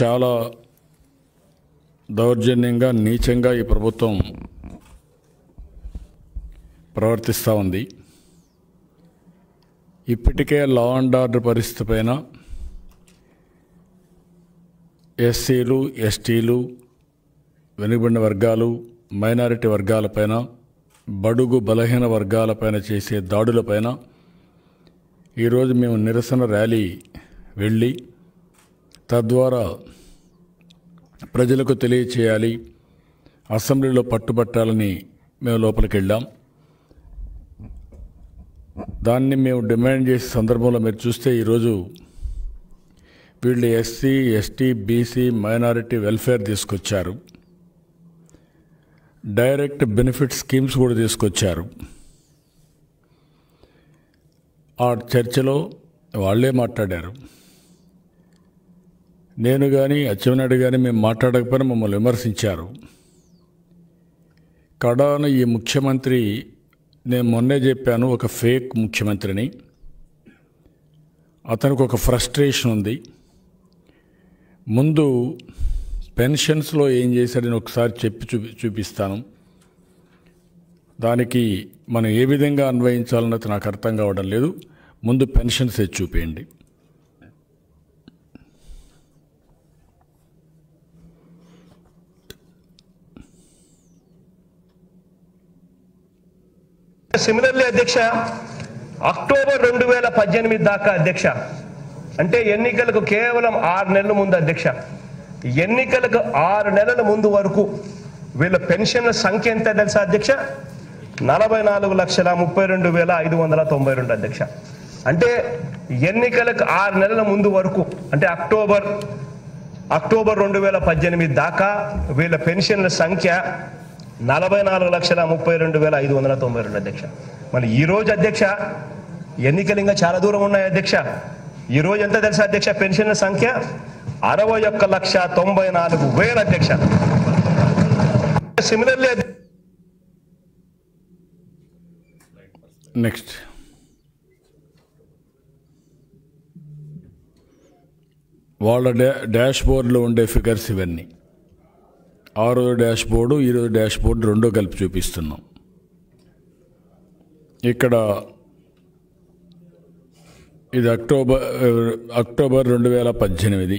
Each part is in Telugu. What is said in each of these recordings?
చాలా దౌర్జన్యంగా నీచంగా ఈ ప్రభుత్వం ప్రవర్తిస్తూ ఉంది ఇప్పటికే లా అండ్ ఆర్డర్ పరిస్థితి పైన ఎస్సీలు ఎస్టీలు వెనుకబడిన వర్గాలు మైనారిటీ వర్గాలపైన బడుగు బలహీన వర్గాలపైన చేసే దాడులపైన ఈరోజు మేము నిరసన ర్యాలీ వెళ్ళి తద్వారా ప్రజలకు తెలియచేయాలి అసెంబ్లీలో పట్టుబట్టాలని మేము లోపలికి వెళ్ళాం దాన్ని మేము డిమాండ్ చేసే సందర్భంలో మీరు చూస్తే ఈరోజు వీళ్ళు SC ST BC minority welfare తీసుకొచ్చారు డైరెక్ట్ బెనిఫిట్ స్కీమ్స్ కూడా తీసుకొచ్చారు ఆ చర్చలో వాళ్ళే మాట్లాడారు నేను కానీ అచ్చెన్నాయుడు కానీ మేము మాట్లాడకపోయినా మమ్మల్ని విమర్శించారు కడాన ఈ ముఖ్యమంత్రి నేను మొన్నే చెప్పాను ఒక ఫేక్ ముఖ్యమంత్రిని అతనికి ఒక ఫ్రస్ట్రేషన్ ఉంది ముందు పెన్షన్స్లో ఏం చేశాడని ఒకసారి చెప్పి చూపి చూపిస్తాను దానికి మనం ఏ విధంగా అన్వయించాలన్నది నాకు అర్థం కావడం లేదు ముందు పెన్షన్స్ తెచ్చి చూపేయండి సిమిలర్లీ అధ్యక్ష అక్టోబర్ రెండు వేల పద్దెనిమిది దాకా అధ్యక్ష అంటే ఎన్నికలకు కేవలం ఆరు నెలల ముందు అధ్యక్ష ఎన్నికలకు ఆరు నెలల ముందు వరకు వీళ్ళ పెన్షన్ల సంఖ్య ఎంత తెలుసా అధ్యక్ష నలభై నాలుగు లక్షల ముప్పై రెండు వేల ఐదు వందల తొంభై రెండు అధ్యక్ష అంటే ఎన్నికలకు ఆరు నెలల ముందు వరకు అంటే అక్టోబర్ అక్టోబర్ రెండు వేల పద్దెనిమిది దాకా వీళ్ళ పెన్షన్ల సంఖ్య నలభై నాలుగు లక్షల ముప్పై రెండు వేల ఐదు వందల తొంభై రెండు అధ్యక్ష మరి ఈరోజు అధ్యక్ష ఎన్నికలు ఇంకా చాలా దూరం ఉన్నాయి అధ్యక్ష ఈ రోజు ఎంత తెలుసు అధ్యక్ష పెన్షన్ సంఖ్య అరవై ఒక్క లక్ష తొంభై నాలుగు వేల అధ్యక్ష సిమిలర్లీ నెక్స్ట్ వాళ్ళ డ్యాష్ డాష్ బోర్డ్లో ఉండే ఫిగర్స్ ఇవన్నీ ఆ రోజు డాష్ బోర్డు ఈరోజు డాష్ బోర్డు రెండో కలిపి చూపిస్తున్నాం ఇక్కడ ఇది అక్టోబర్ అక్టోబర్ రెండు వేల పద్దెనిమిది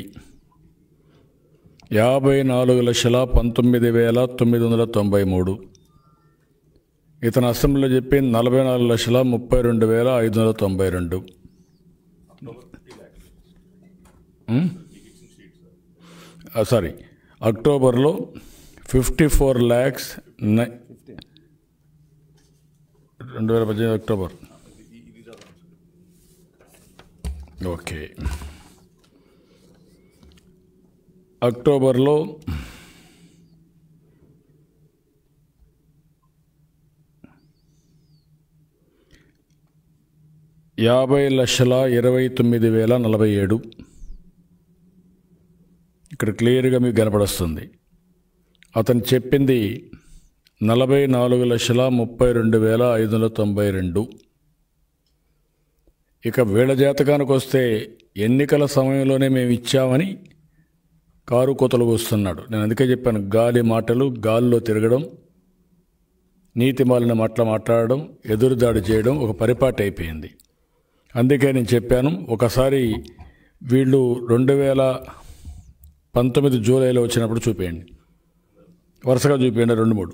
యాభై నాలుగు లక్షల పంతొమ్మిది వేల తొమ్మిది వందల తొంభై మూడు ఇతను అసెంబ్లీలో చెప్పి నలభై నాలుగు లక్షల ముప్పై రెండు వేల ఐదు వందల తొంభై రెండు సారీ అక్టోబర్లో ఫిఫ్టీ ఫోర్ ల్యాక్స్ నై రెండు వేల పద్దెనిమిది అక్టోబర్ ఓకే అక్టోబర్లో యాభై లక్షల ఇరవై తొమ్మిది వేల నలభై ఏడు ఇక్కడ క్లియర్గా మీకు కనపడుస్తుంది అతను చెప్పింది నలభై నాలుగు లక్షల ముప్పై రెండు వేల ఐదు వందల తొంభై రెండు ఇక వీళ్ళ జాతకానికి వస్తే ఎన్నికల సమయంలోనే మేము ఇచ్చామని కారు కోతలు వస్తున్నాడు నేను అందుకే చెప్పాను గాలి మాటలు గాల్లో తిరగడం నీతి మాలిన మాటలు మాట్లాడడం ఎదురుదాడి చేయడం ఒక పరిపాటి అయిపోయింది అందుకే నేను చెప్పాను ఒకసారి వీళ్ళు రెండు వేల పంతొమ్మిది జూలైలో వచ్చినప్పుడు చూపేయండి వరుసగా చూపేయండి రెండు మూడు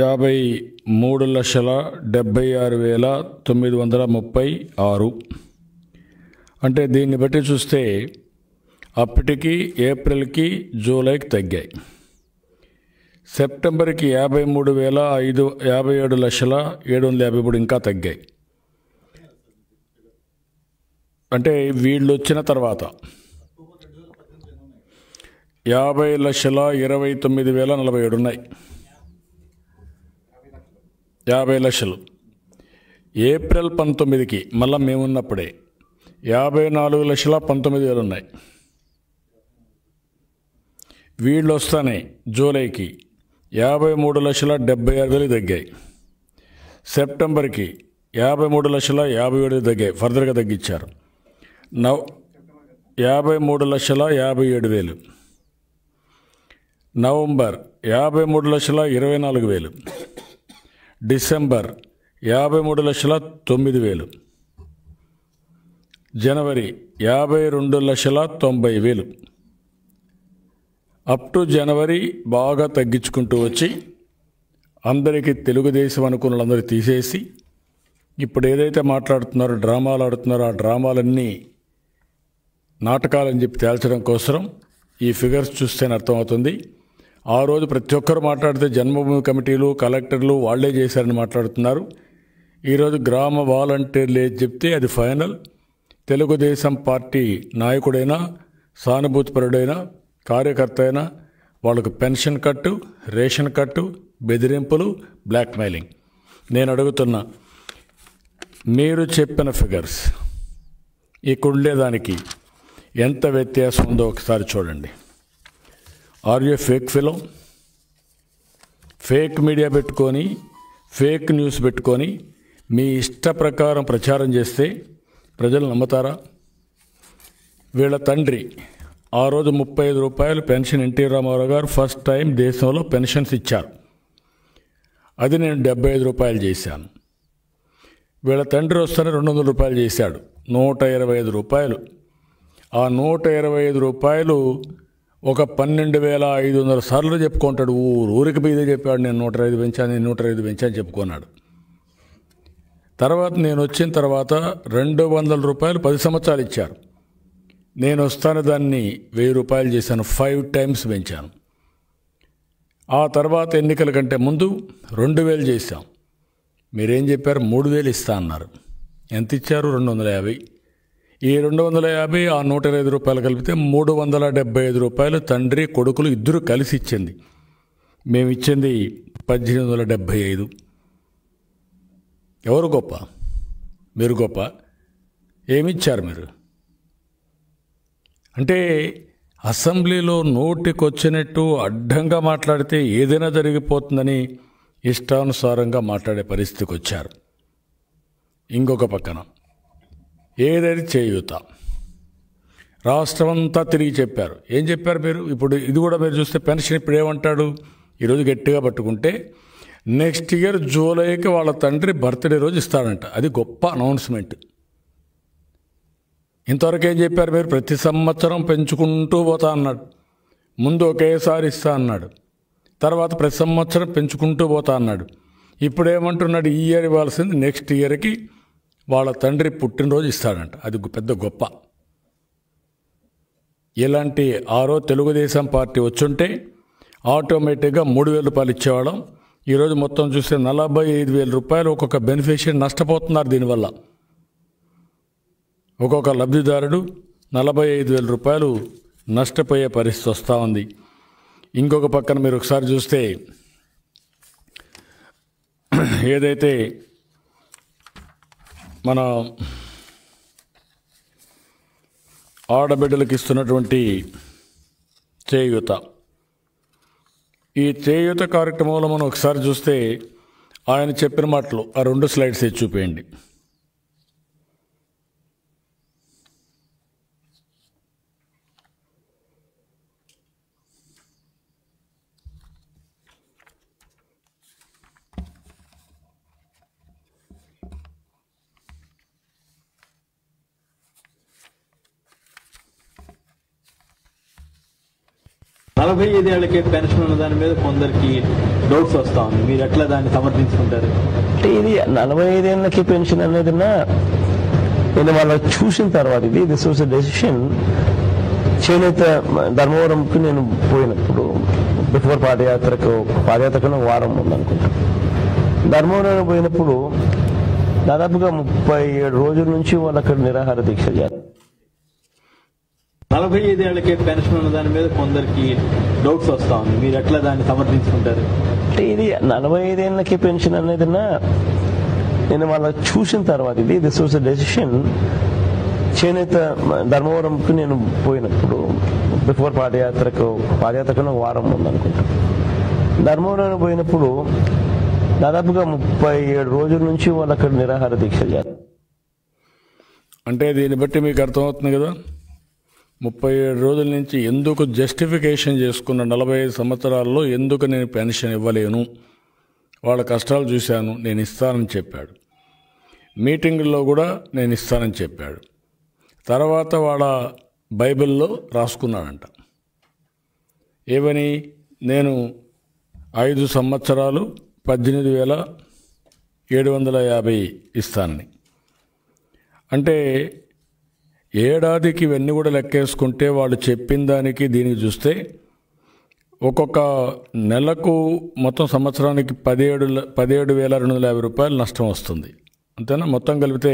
యాభై మూడు లక్షల డెబ్భై ఆరు వేల తొమ్మిది వందల ముప్పై ఆరు అంటే దీన్ని బట్టి చూస్తే అప్పటికి ఏప్రిల్కి జూలైకి తగ్గాయి సెప్టెంబర్కి యాభై మూడు వేల ఐదు యాభై ఏడు లక్షల ఏడు వందల యాభై మూడు ఇంకా తగ్గాయి అంటే వీళ్ళు వచ్చిన తర్వాత యాభై లక్షల ఇరవై తొమ్మిది వేల నలభై ఏడు ఉన్నాయి యాభై లక్షలు ఏప్రిల్ పంతొమ్మిదికి మళ్ళీ మేమున్నప్పుడే యాభై నాలుగు లక్షల పంతొమ్మిది వేలు ఉన్నాయి వీళ్ళు వస్తానే జూలైకి యాభై మూడు లక్షల డెబ్బై ఆరు వేలకు తగ్గాయి సెప్టెంబర్కి యాభై మూడు లక్షల యాభై ఏడు తగ్గాయి ఫర్దర్గా తగ్గించారు నవ్ యాభై మూడు లక్షల యాభై ఏడు వేలు నవంబర్ యాభై మూడు లక్షల ఇరవై నాలుగు వేలు డిసెంబర్ యాభై మూడు లక్షల తొమ్మిది వేలు జనవరి యాభై రెండు లక్షల తొంభై వేలు అప్ టు జనవరి బాగా తగ్గించుకుంటూ వచ్చి అందరికీ తెలుగుదేశం అనుకున్నందరూ తీసేసి ఇప్పుడు ఏదైతే మాట్లాడుతున్నారో డ్రామాలు ఆడుతున్నారో ఆ డ్రామాలన్నీ నాటకాలని చెప్పి తేల్చడం కోసం ఈ ఫిగర్స్ చూస్తేనే అర్థమవుతుంది ఆ రోజు ప్రతి ఒక్కరు మాట్లాడితే జన్మభూమి కమిటీలు కలెక్టర్లు వాళ్లే చేశారని మాట్లాడుతున్నారు ఈరోజు గ్రామ వాలంటీర్లు ఏది చెప్తే అది ఫైనల్ తెలుగుదేశం పార్టీ నాయకుడైనా సానుభూతిపరుడైనా కార్యకర్త అయినా వాళ్ళకు పెన్షన్ కట్టు రేషన్ కట్టు బెదిరింపులు బ్లాక్మెయిలింగ్ నేను అడుగుతున్నా మీరు చెప్పిన ఫిగర్స్ ఇక్కడ ఉండేదానికి ఎంత వ్యత్యాసం ఉందో ఒకసారి చూడండి ఆర్ యూ ఫేక్ ఫిలో ఫేక్ మీడియా పెట్టుకొని ఫేక్ న్యూస్ పెట్టుకొని మీ ఇష్ట ప్రకారం ప్రచారం చేస్తే ప్రజలు నమ్ముతారా వీళ్ళ తండ్రి ఆ రోజు ముప్పై ఐదు రూపాయలు పెన్షన్ ఎన్టీ రామారావు గారు ఫస్ట్ టైం దేశంలో పెన్షన్స్ ఇచ్చారు అది నేను డెబ్బై ఐదు రూపాయలు చేశాను వీళ్ళ తండ్రి వస్తేనే రెండు వందల రూపాయలు చేశాడు నూట ఇరవై ఐదు రూపాయలు ఆ నూట ఇరవై ఐదు రూపాయలు ఒక పన్నెండు వేల ఐదు వందల సార్లు చెప్పుకుంటాడు ఊరు ఊరికి మీదే చెప్పాడు నేను నూట ఐదు పెంచాను నేను నూట ఐదు పెంచాను చెప్పుకున్నాడు తర్వాత నేను వచ్చిన తర్వాత రెండు వందల రూపాయలు పది సంవత్సరాలు ఇచ్చారు నేను వస్తాను దాన్ని వెయ్యి రూపాయలు చేశాను ఫైవ్ టైమ్స్ పెంచాను ఆ తర్వాత ఎన్నికల కంటే ముందు రెండు వేలు చేశాం మీరేం చెప్పారు మూడు వేలు ఇస్తా అన్నారు ఎంత ఇచ్చారు రెండు వందల యాభై ఈ రెండు వందల యాభై ఆ నూట ఇరవై ఐదు రూపాయలు కలిపితే మూడు వందల డెబ్బై ఐదు రూపాయలు తండ్రి కొడుకులు ఇద్దరు కలిసి ఇచ్చింది మేము ఇచ్చింది పద్దెనిమిది వందల డెబ్భై ఐదు ఎవరు గొప్ప మీరు గొప్ప ఏమిచ్చారు మీరు అంటే అసెంబ్లీలో నోటికొచ్చినట్టు అడ్డంగా మాట్లాడితే ఏదైనా జరిగిపోతుందని ఇష్టానుసారంగా మాట్లాడే పరిస్థితికి వచ్చారు ఇంకొక పక్కన ఏదైతే చేయూత రాష్ట్రం అంతా తిరిగి చెప్పారు ఏం చెప్పారు మీరు ఇప్పుడు ఇది కూడా మీరు చూస్తే పెన్షన్ ఇప్పుడు ఏమంటాడు ఈరోజు గట్టిగా పట్టుకుంటే నెక్స్ట్ ఇయర్ జూలైకి వాళ్ళ తండ్రి బర్త్డే రోజు ఇస్తాడంట అది గొప్ప అనౌన్స్మెంట్ ఇంతవరకు ఏం చెప్పారు మీరు ప్రతి సంవత్సరం పెంచుకుంటూ పోతా అన్నాడు ముందు ఒకేసారి ఇస్తా అన్నాడు తర్వాత ప్రతి సంవత్సరం పెంచుకుంటూ పోతా అన్నాడు ఇప్పుడు ఏమంటున్నాడు ఈ ఇయర్ ఇవ్వాల్సింది నెక్స్ట్ ఇయర్కి వాళ్ళ తండ్రి పుట్టినరోజు ఇస్తాడంట అది పెద్ద గొప్ప ఇలాంటి ఆరో తెలుగుదేశం పార్టీ వచ్చుంటే ఆటోమేటిక్గా మూడు వేల రూపాయలు ఇచ్చేవాళ్ళం ఈరోజు మొత్తం చూస్తే నలభై ఐదు వేల రూపాయలు ఒక్కొక్క బెనిఫిషియరీ నష్టపోతున్నారు దీనివల్ల ఒక్కొక్క లబ్ధిదారుడు నలభై ఐదు వేల రూపాయలు నష్టపోయే పరిస్థితి వస్తూ ఉంది ఇంకొక పక్కన మీరు ఒకసారి చూస్తే ఏదైతే మన ఆడబిడ్డలకు ఇస్తున్నటువంటి చేయూత ఈ చేయూత కార్యక్రమంలో మనం ఒకసారి చూస్తే ఆయన చెప్పిన మాటలు ఆ రెండు స్లైడ్స్ చూపేయండి నలభై ఐదు ఐదేళ్లకే పెన్షన్ ఉన్న దాని మీద కొందరికి డౌట్స్ వస్తా ఉంది మీరు ఎట్లా దాన్ని సమర్థించుకుంటారు అంటే ఇది నలభై ఐదు ఏళ్ళకి పెన్షన్ అనేది నేను వాళ్ళు చూసిన తర్వాత ఇది దిస్ వాజ్ డెసిషన్ చేనేత ధర్మవరంకి నేను పోయినప్పుడు బిఫోర్ పాదయాత్రకు పాదయాత్రకు వారం ఉందనుకుంటా ధర్మవరం పోయినప్పుడు దాదాపుగా ముప్పై ఏడు రోజుల నుంచి వాళ్ళు అక్కడ నిరాహార దీక్ష చేస్తారు నలభై ఐదేళ్లకే పెన్షన్ ఉన్న దాని మీద కొందరికి డౌట్స్ వస్తా ఉంది మీరు ఎట్లా దాన్ని సమర్థించుకుంటారు అంటే ఇది నలభై ఐదేళ్లకి పెన్షన్ అనేది నేను వాళ్ళ చూసిన తర్వాత ఇది దిస్ వాజ్ డెసిషన్ చేనేత ధర్మవరంకి నేను పోయినప్పుడు బిఫోర్ పాదయాత్రకు పాదయాత్రకు ఒక వారం ఉందనుకుంటా ధర్మవరం పోయినప్పుడు దాదాపుగా ముప్పై ఏడు రోజుల నుంచి వాళ్ళు అక్కడ నిరాహార దీక్ష చేస్తారు అంటే దీన్ని బట్టి మీకు అర్థమవుతుంది కదా ముప్పై ఏడు రోజుల నుంచి ఎందుకు జస్టిఫికేషన్ చేసుకున్న నలభై ఐదు సంవత్సరాల్లో ఎందుకు నేను పెన్షన్ ఇవ్వలేను వాళ్ళ కష్టాలు చూశాను నేను ఇస్తానని చెప్పాడు మీటింగుల్లో కూడా నేను ఇస్తానని చెప్పాడు తర్వాత వాళ్ళ బైబిల్లో రాసుకున్నాడంట ఏమని నేను ఐదు సంవత్సరాలు పద్దెనిమిది వేల ఏడు వందల యాభై ఇస్తానని అంటే ఏడాదికి ఇవన్నీ కూడా లెక్కేసుకుంటే వాళ్ళు చెప్పిన దానికి దీనికి చూస్తే ఒక్కొక్క నెలకు మొత్తం సంవత్సరానికి పదిహేడు పదిహేడు వేల రెండు వందల యాభై రూపాయలు నష్టం వస్తుంది అంతేనా మొత్తం కలిపితే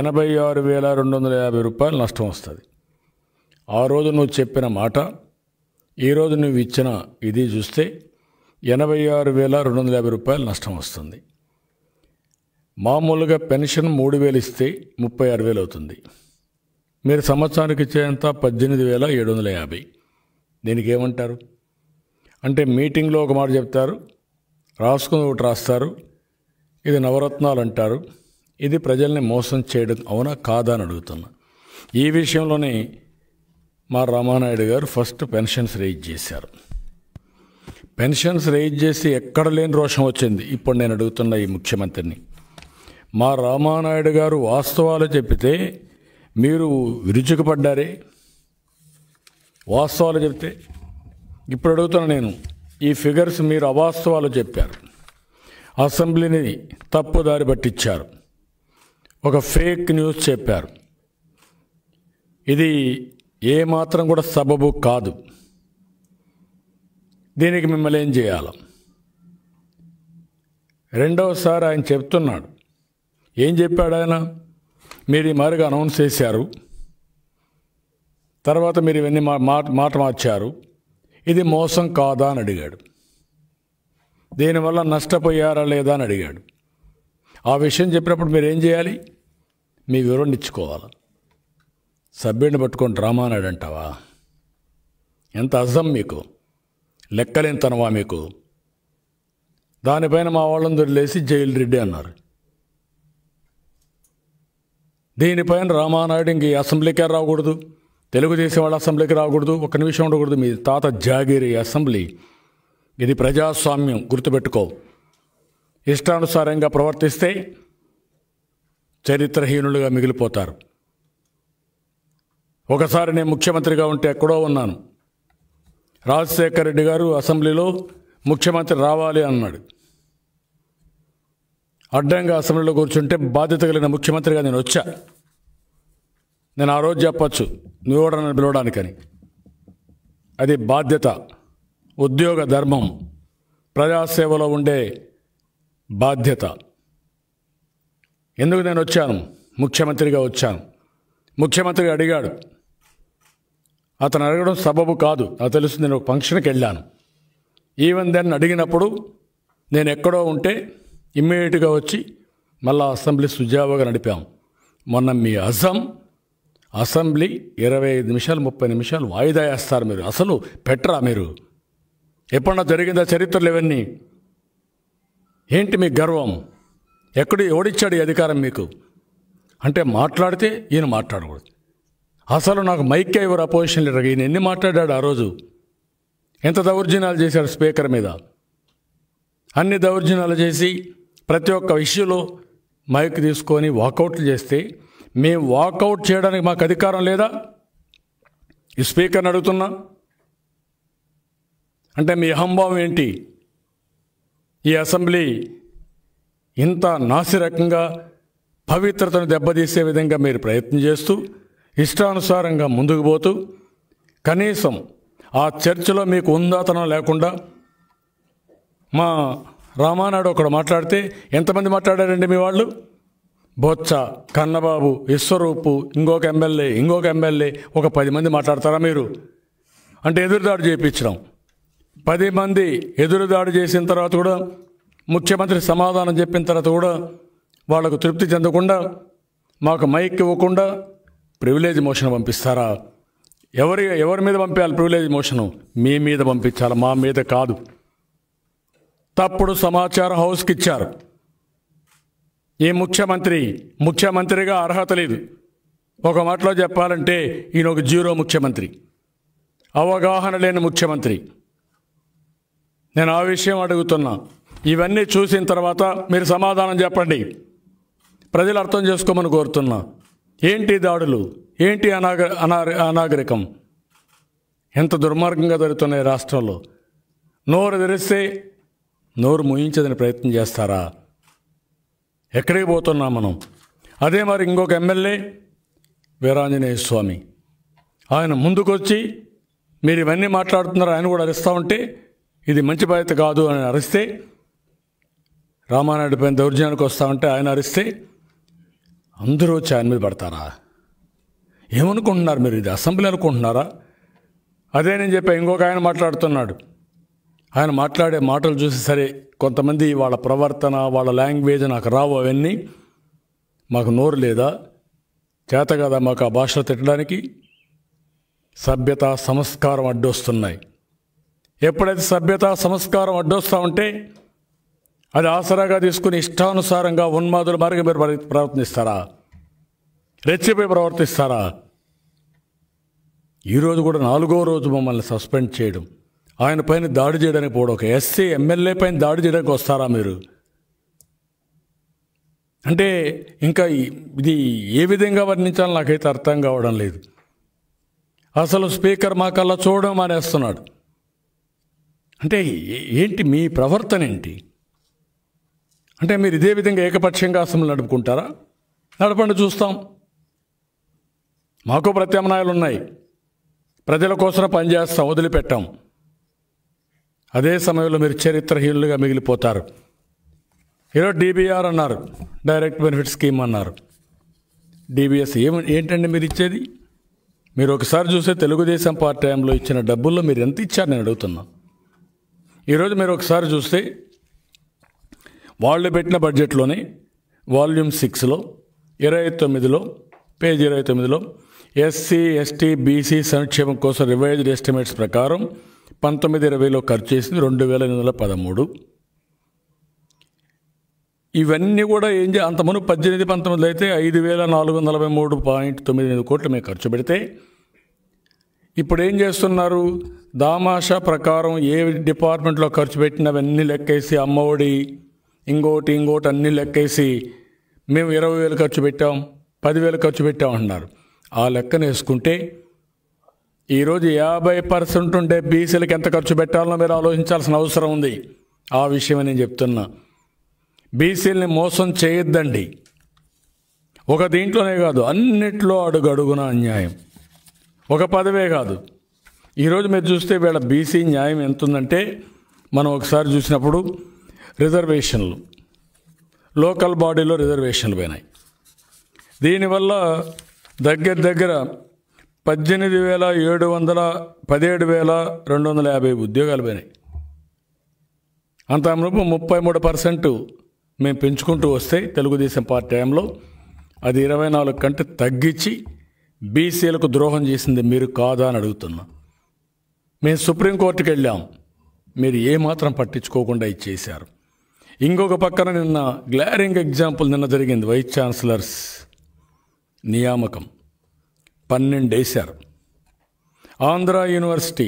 ఎనభై ఆరు వేల రెండు వందల యాభై రూపాయలు నష్టం వస్తుంది ఆ రోజు నువ్వు చెప్పిన మాట ఈరోజు నువ్వు ఇచ్చిన ఇది చూస్తే ఎనభై ఆరు వేల రెండు వందల యాభై రూపాయలు నష్టం వస్తుంది మామూలుగా పెన్షన్ మూడు వేలు ఇస్తే ముప్పై ఆరు వేలు అవుతుంది మీరు సంవత్సరానికి ఇచ్చేంత పద్దెనిమిది వేల ఏడు వందల యాభై దీనికి ఏమంటారు అంటే మీటింగ్లో ఒక మాట చెప్తారు రాసుకుని ఒకటి రాస్తారు ఇది నవరత్నాలు అంటారు ఇది ప్రజల్ని మోసం చేయడం అవునా కాదా అని అడుగుతున్నా ఈ విషయంలోనే మా రామానాయుడు గారు ఫస్ట్ పెన్షన్స్ రేజ్ చేశారు పెన్షన్స్ రేజ్ చేసి ఎక్కడ లేని రోషం వచ్చింది ఇప్పుడు నేను అడుగుతున్న ఈ ముఖ్యమంత్రిని మా రామానాయుడు గారు వాస్తవాలు చెప్పితే మీరు విరుచుకుపడ్డారే వాస్తవాలు చెప్తే ఇప్పుడు అడుగుతున్నా నేను ఈ ఫిగర్స్ మీరు అవాస్తవాలు చెప్పారు అసెంబ్లీని తప్పుదారి పట్టించారు ఒక ఫేక్ న్యూస్ చెప్పారు ఇది ఏమాత్రం కూడా సబబు కాదు దీనికి మిమ్మల్ని ఏం చేయాలి రెండవసారి ఆయన చెప్తున్నాడు ఏం చెప్పాడు ఆయన మీరు ఈ మారుగా అనౌన్స్ చేశారు తర్వాత మీరు ఇవన్నీ మా మాట మార్చారు ఇది మోసం కాదా అని అడిగాడు దీనివల్ల నష్టపోయారా లేదా అని అడిగాడు ఆ విషయం చెప్పినప్పుడు మీరు ఏం చేయాలి మీ వివరణ ఇచ్చుకోవాలి సభ్యుడిని పట్టుకొని డ్రామా అన్నాడు అంటావా ఎంత అర్థం మీకు లెక్కలేని తనవా మీకు దానిపైన మా వాళ్ళందరూ లేచి జైలు రెడ్డి అన్నారు దీనిపైన రామానాయుడు ఇంక అసెంబ్లీకే రాకూడదు తెలుగుదేశం వాళ్ళ అసెంబ్లీకి రాకూడదు ఒక నిమిషం ఉండకూడదు మీ తాత జాగిరి అసెంబ్లీ ఇది ప్రజాస్వామ్యం గుర్తుపెట్టుకో ఇష్టానుసారంగా ప్రవర్తిస్తే చరిత్రహీనులుగా మిగిలిపోతారు ఒకసారి నేను ముఖ్యమంత్రిగా ఉంటే ఎక్కడో ఉన్నాను రాజశేఖర రెడ్డి గారు అసెంబ్లీలో ముఖ్యమంత్రి రావాలి అన్నాడు అడ్డంగా అసెంబ్లీలో కూర్చుంటే బాధ్యత కలిగిన ముఖ్యమంత్రిగా నేను వచ్చా నేను ఆ రోజు చెప్పచ్చు నువ్వు కూడా నన్ను పిలవడానికని అది బాధ్యత ఉద్యోగ ధర్మం ప్రజాసేవలో ఉండే బాధ్యత ఎందుకు నేను వచ్చాను ముఖ్యమంత్రిగా వచ్చాను ముఖ్యమంత్రి అడిగాడు అతను అడగడం సబబు కాదు నాకు తెలుసు నేను ఒక ఫంక్షన్కి వెళ్ళాను ఈవెన్ దెన్ అడిగినప్పుడు నేను ఎక్కడో ఉంటే ఇమ్మీడియట్గా వచ్చి మళ్ళా అసెంబ్లీ సుజావుగా నడిపాము మొన్న మీ అజం అసెంబ్లీ ఇరవై ఐదు నిమిషాలు ముప్పై నిమిషాలు వాయిదా వేస్తారు మీరు అసలు పెట్టరా మీరు ఎప్పుడన్నా జరిగిందా చరిత్రలు ఇవన్నీ ఏంటి మీ గర్వం ఎక్కడి ఓడిచ్చాడు ఈ అధికారం మీకు అంటే మాట్లాడితే ఈయన మాట్లాడకూడదు అసలు నాకు మైక్ ఎవరు అపోజిషన్ లీడర్ ఈయన ఎన్ని మాట్లాడాడు ఆ రోజు ఎంత దౌర్జన్యాలు చేశాడు స్పీకర్ మీద అన్ని దౌర్జన్యాలు చేసి ప్రతి ఒక్క విషయంలో మైక్ తీసుకొని వాకౌట్లు చేస్తే మేము వాకౌట్ చేయడానికి మాకు అధికారం లేదా ఈ స్పీకర్ని అడుగుతున్నా అంటే మీ అహంభావం ఏంటి ఈ అసెంబ్లీ ఇంత నాసిరకంగా పవిత్రతను దెబ్బతీసే విధంగా మీరు ప్రయత్నం చేస్తూ ఇష్టానుసారంగా ముందుకు పోతూ కనీసం ఆ చర్చిలో మీకు ఉందాతనం లేకుండా మా రామానాడు ఒకడు మాట్లాడితే ఎంతమంది మాట్లాడారండి మీ వాళ్ళు బొత్స కన్నబాబు విశ్వరూపు ఇంకొక ఎమ్మెల్యే ఇంకొక ఎమ్మెల్యే ఒక పది మంది మాట్లాడతారా మీరు అంటే ఎదురుదాడు చేయించడం పది మంది ఎదురుదాడు చేసిన తర్వాత కూడా ముఖ్యమంత్రి సమాధానం చెప్పిన తర్వాత కూడా వాళ్లకు తృప్తి చెందకుండా మాకు మైక్ ఇవ్వకుండా ప్రివిలేజ్ మోషన్ పంపిస్తారా ఎవరి ఎవరి మీద పంపించాలి ప్రివిలేజ్ మోషను మీ మీద పంపించాలి మా మీద కాదు తప్పుడు సమాచారం హౌస్కి ఇచ్చారు ఏ ముఖ్యమంత్రి ముఖ్యమంత్రిగా అర్హత లేదు ఒక మాటలో చెప్పాలంటే ఈయన ఒక జీరో ముఖ్యమంత్రి అవగాహన లేని ముఖ్యమంత్రి నేను ఆ విషయం అడుగుతున్నా ఇవన్నీ చూసిన తర్వాత మీరు సమాధానం చెప్పండి ప్రజలు అర్థం చేసుకోమని కోరుతున్నా ఏంటి దాడులు ఏంటి అనాగ అనాగరికం ఎంత దుర్మార్గంగా జరుగుతున్నాయి రాష్ట్రంలో నోరు తెరిస్తే నోరు ముయించదని ప్రయత్నం చేస్తారా ఎక్కడికి పోతున్నాం మనం అదే మరి ఇంకొక ఎమ్మెల్యే వీరాంజనేయ స్వామి ఆయన ముందుకొచ్చి మీరు ఇవన్నీ మాట్లాడుతున్నారు ఆయన కూడా అరిస్తూ ఉంటే ఇది మంచి బాధ్యత కాదు అని అరిస్తే రామానాయుడు పైన దౌర్జన్యానికి వస్తూ ఉంటే ఆయన అరిస్తే అందరూ వచ్చి ఆయన మీద పడతారా ఏమనుకుంటున్నారు మీరు ఇది అసెంబ్లీ అనుకుంటున్నారా అదే నేను చెప్పా ఇంకొక ఆయన మాట్లాడుతున్నాడు ఆయన మాట్లాడే మాటలు చూసి సరే కొంతమంది వాళ్ళ ప్రవర్తన వాళ్ళ లాంగ్వేజ్ నాకు రావు అవన్నీ మాకు నోరు లేదా చేత కదా మాకు ఆ భాషలో తిట్టడానికి సభ్యత సంస్కారం అడ్డొస్తున్నాయి ఎప్పుడైతే సభ్యత సంస్కారం అడ్డొస్తా ఉంటే అది ఆసరాగా తీసుకుని ఇష్టానుసారంగా ఉన్మాదుల మార్గం మీరు ప్రవర్తిస్తారా రెచ్చిపోయి ప్రవర్తిస్తారా ఈరోజు కూడా నాలుగో రోజు మమ్మల్ని సస్పెండ్ చేయడం ఆయన పైన దాడి చేయడానికి పోవడం ఒక ఎస్సీ ఎమ్మెల్యే పైన దాడి చేయడానికి వస్తారా మీరు అంటే ఇంకా ఇది ఏ విధంగా వర్ణించాలో నాకైతే అర్థం కావడం లేదు అసలు స్పీకర్ మా కల్లా చూడడం మానేస్తున్నాడు అంటే ఏంటి మీ ప్రవర్తన ఏంటి అంటే మీరు ఇదే విధంగా ఏకపక్షంగా అసెంబ్లీ నడుపుకుంటారా నడపండి చూస్తాం మాకు ప్రత్యామ్నాయాలు ఉన్నాయి ప్రజల కోసం పనిచేస్తాం వదిలిపెట్టాం అదే సమయంలో మీరు చరిత్రహీనులుగా మిగిలిపోతారు ఈరోజు డీబీఆర్ అన్నారు డైరెక్ట్ బెనిఫిట్ స్కీమ్ అన్నారు డీబీఎస్ ఏమి ఏంటండి మీరు ఇచ్చేది మీరు ఒకసారి చూస్తే తెలుగుదేశం పార్టీ టైంలో ఇచ్చిన డబ్బుల్లో మీరు ఎంత ఇచ్చారు నేను అడుగుతున్నా ఈరోజు మీరు ఒకసారి చూస్తే వాళ్ళు పెట్టిన బడ్జెట్లోనే వాల్యూమ్ సిక్స్లో ఇరవై తొమ్మిదిలో పేజ్ ఇరవై తొమ్మిదిలో ఎస్సీ ఎస్టీ బీసీ సంక్షేమం కోసం రివైజ్డ్ ఎస్టిమేట్స్ ప్రకారం పంతొమ్మిది ఇరవైలో ఖర్చు చేసింది రెండు వేల ఎనిమిది వందల పదమూడు ఇవన్నీ కూడా ఏం చే అంత పద్దెనిమిది పంతొమ్మిది అయితే ఐదు వేల నాలుగు వందల నలభై మూడు పాయింట్ తొమ్మిది ఎనిమిది కోట్లు మేము ఖర్చు పెడితే ఇప్పుడు ఏం చేస్తున్నారు దామాషా ప్రకారం ఏ డిపార్ట్మెంట్లో ఖర్చు పెట్టినవన్నీ లెక్కేసి అమ్మఒడి ఇంకోటి ఇంకోటి అన్నీ లెక్కేసి మేము ఇరవై వేలు ఖర్చు పెట్టాం పదివేలు ఖర్చు పెట్టాం అంటున్నారు ఆ లెక్కను వేసుకుంటే ఈరోజు యాభై పర్సెంట్ ఉంటే బీసీలకు ఎంత ఖర్చు పెట్టాలో మీరు ఆలోచించాల్సిన అవసరం ఉంది ఆ విషయమే నేను చెప్తున్నా బీసీలని మోసం చేయొద్దండి ఒక దీంట్లోనే కాదు అన్నిట్లో అడుగు అడుగున అన్యాయం ఒక పదవే కాదు ఈరోజు మీరు చూస్తే వీళ్ళ బీసీ న్యాయం ఎంత ఉందంటే మనం ఒకసారి చూసినప్పుడు రిజర్వేషన్లు లోకల్ బాడీలో రిజర్వేషన్లు పోయినాయి దీనివల్ల దగ్గర దగ్గర పద్దెనిమిది వేల ఏడు వందల పదిహేడు వేల రెండు వందల యాభై ఉద్యోగాలు పోయినాయి అంతమునుపు ముప్పై మూడు పర్సెంట్ మేము పెంచుకుంటూ వస్తే తెలుగుదేశం పార్టీ టైంలో అది ఇరవై నాలుగు కంటే తగ్గించి బీసీలకు ద్రోహం చేసింది మీరు కాదా అని అడుగుతున్నా మేము సుప్రీంకోర్టుకి వెళ్ళాం మీరు ఏమాత్రం పట్టించుకోకుండా ఇచ్చేశారు ఇంకొక పక్కన నిన్న గ్లారింగ్ ఎగ్జాంపుల్ నిన్న జరిగింది వైస్ ఛాన్సలర్స్ నియామకం పన్నెండు వేశారు ఆంధ్ర యూనివర్సిటీ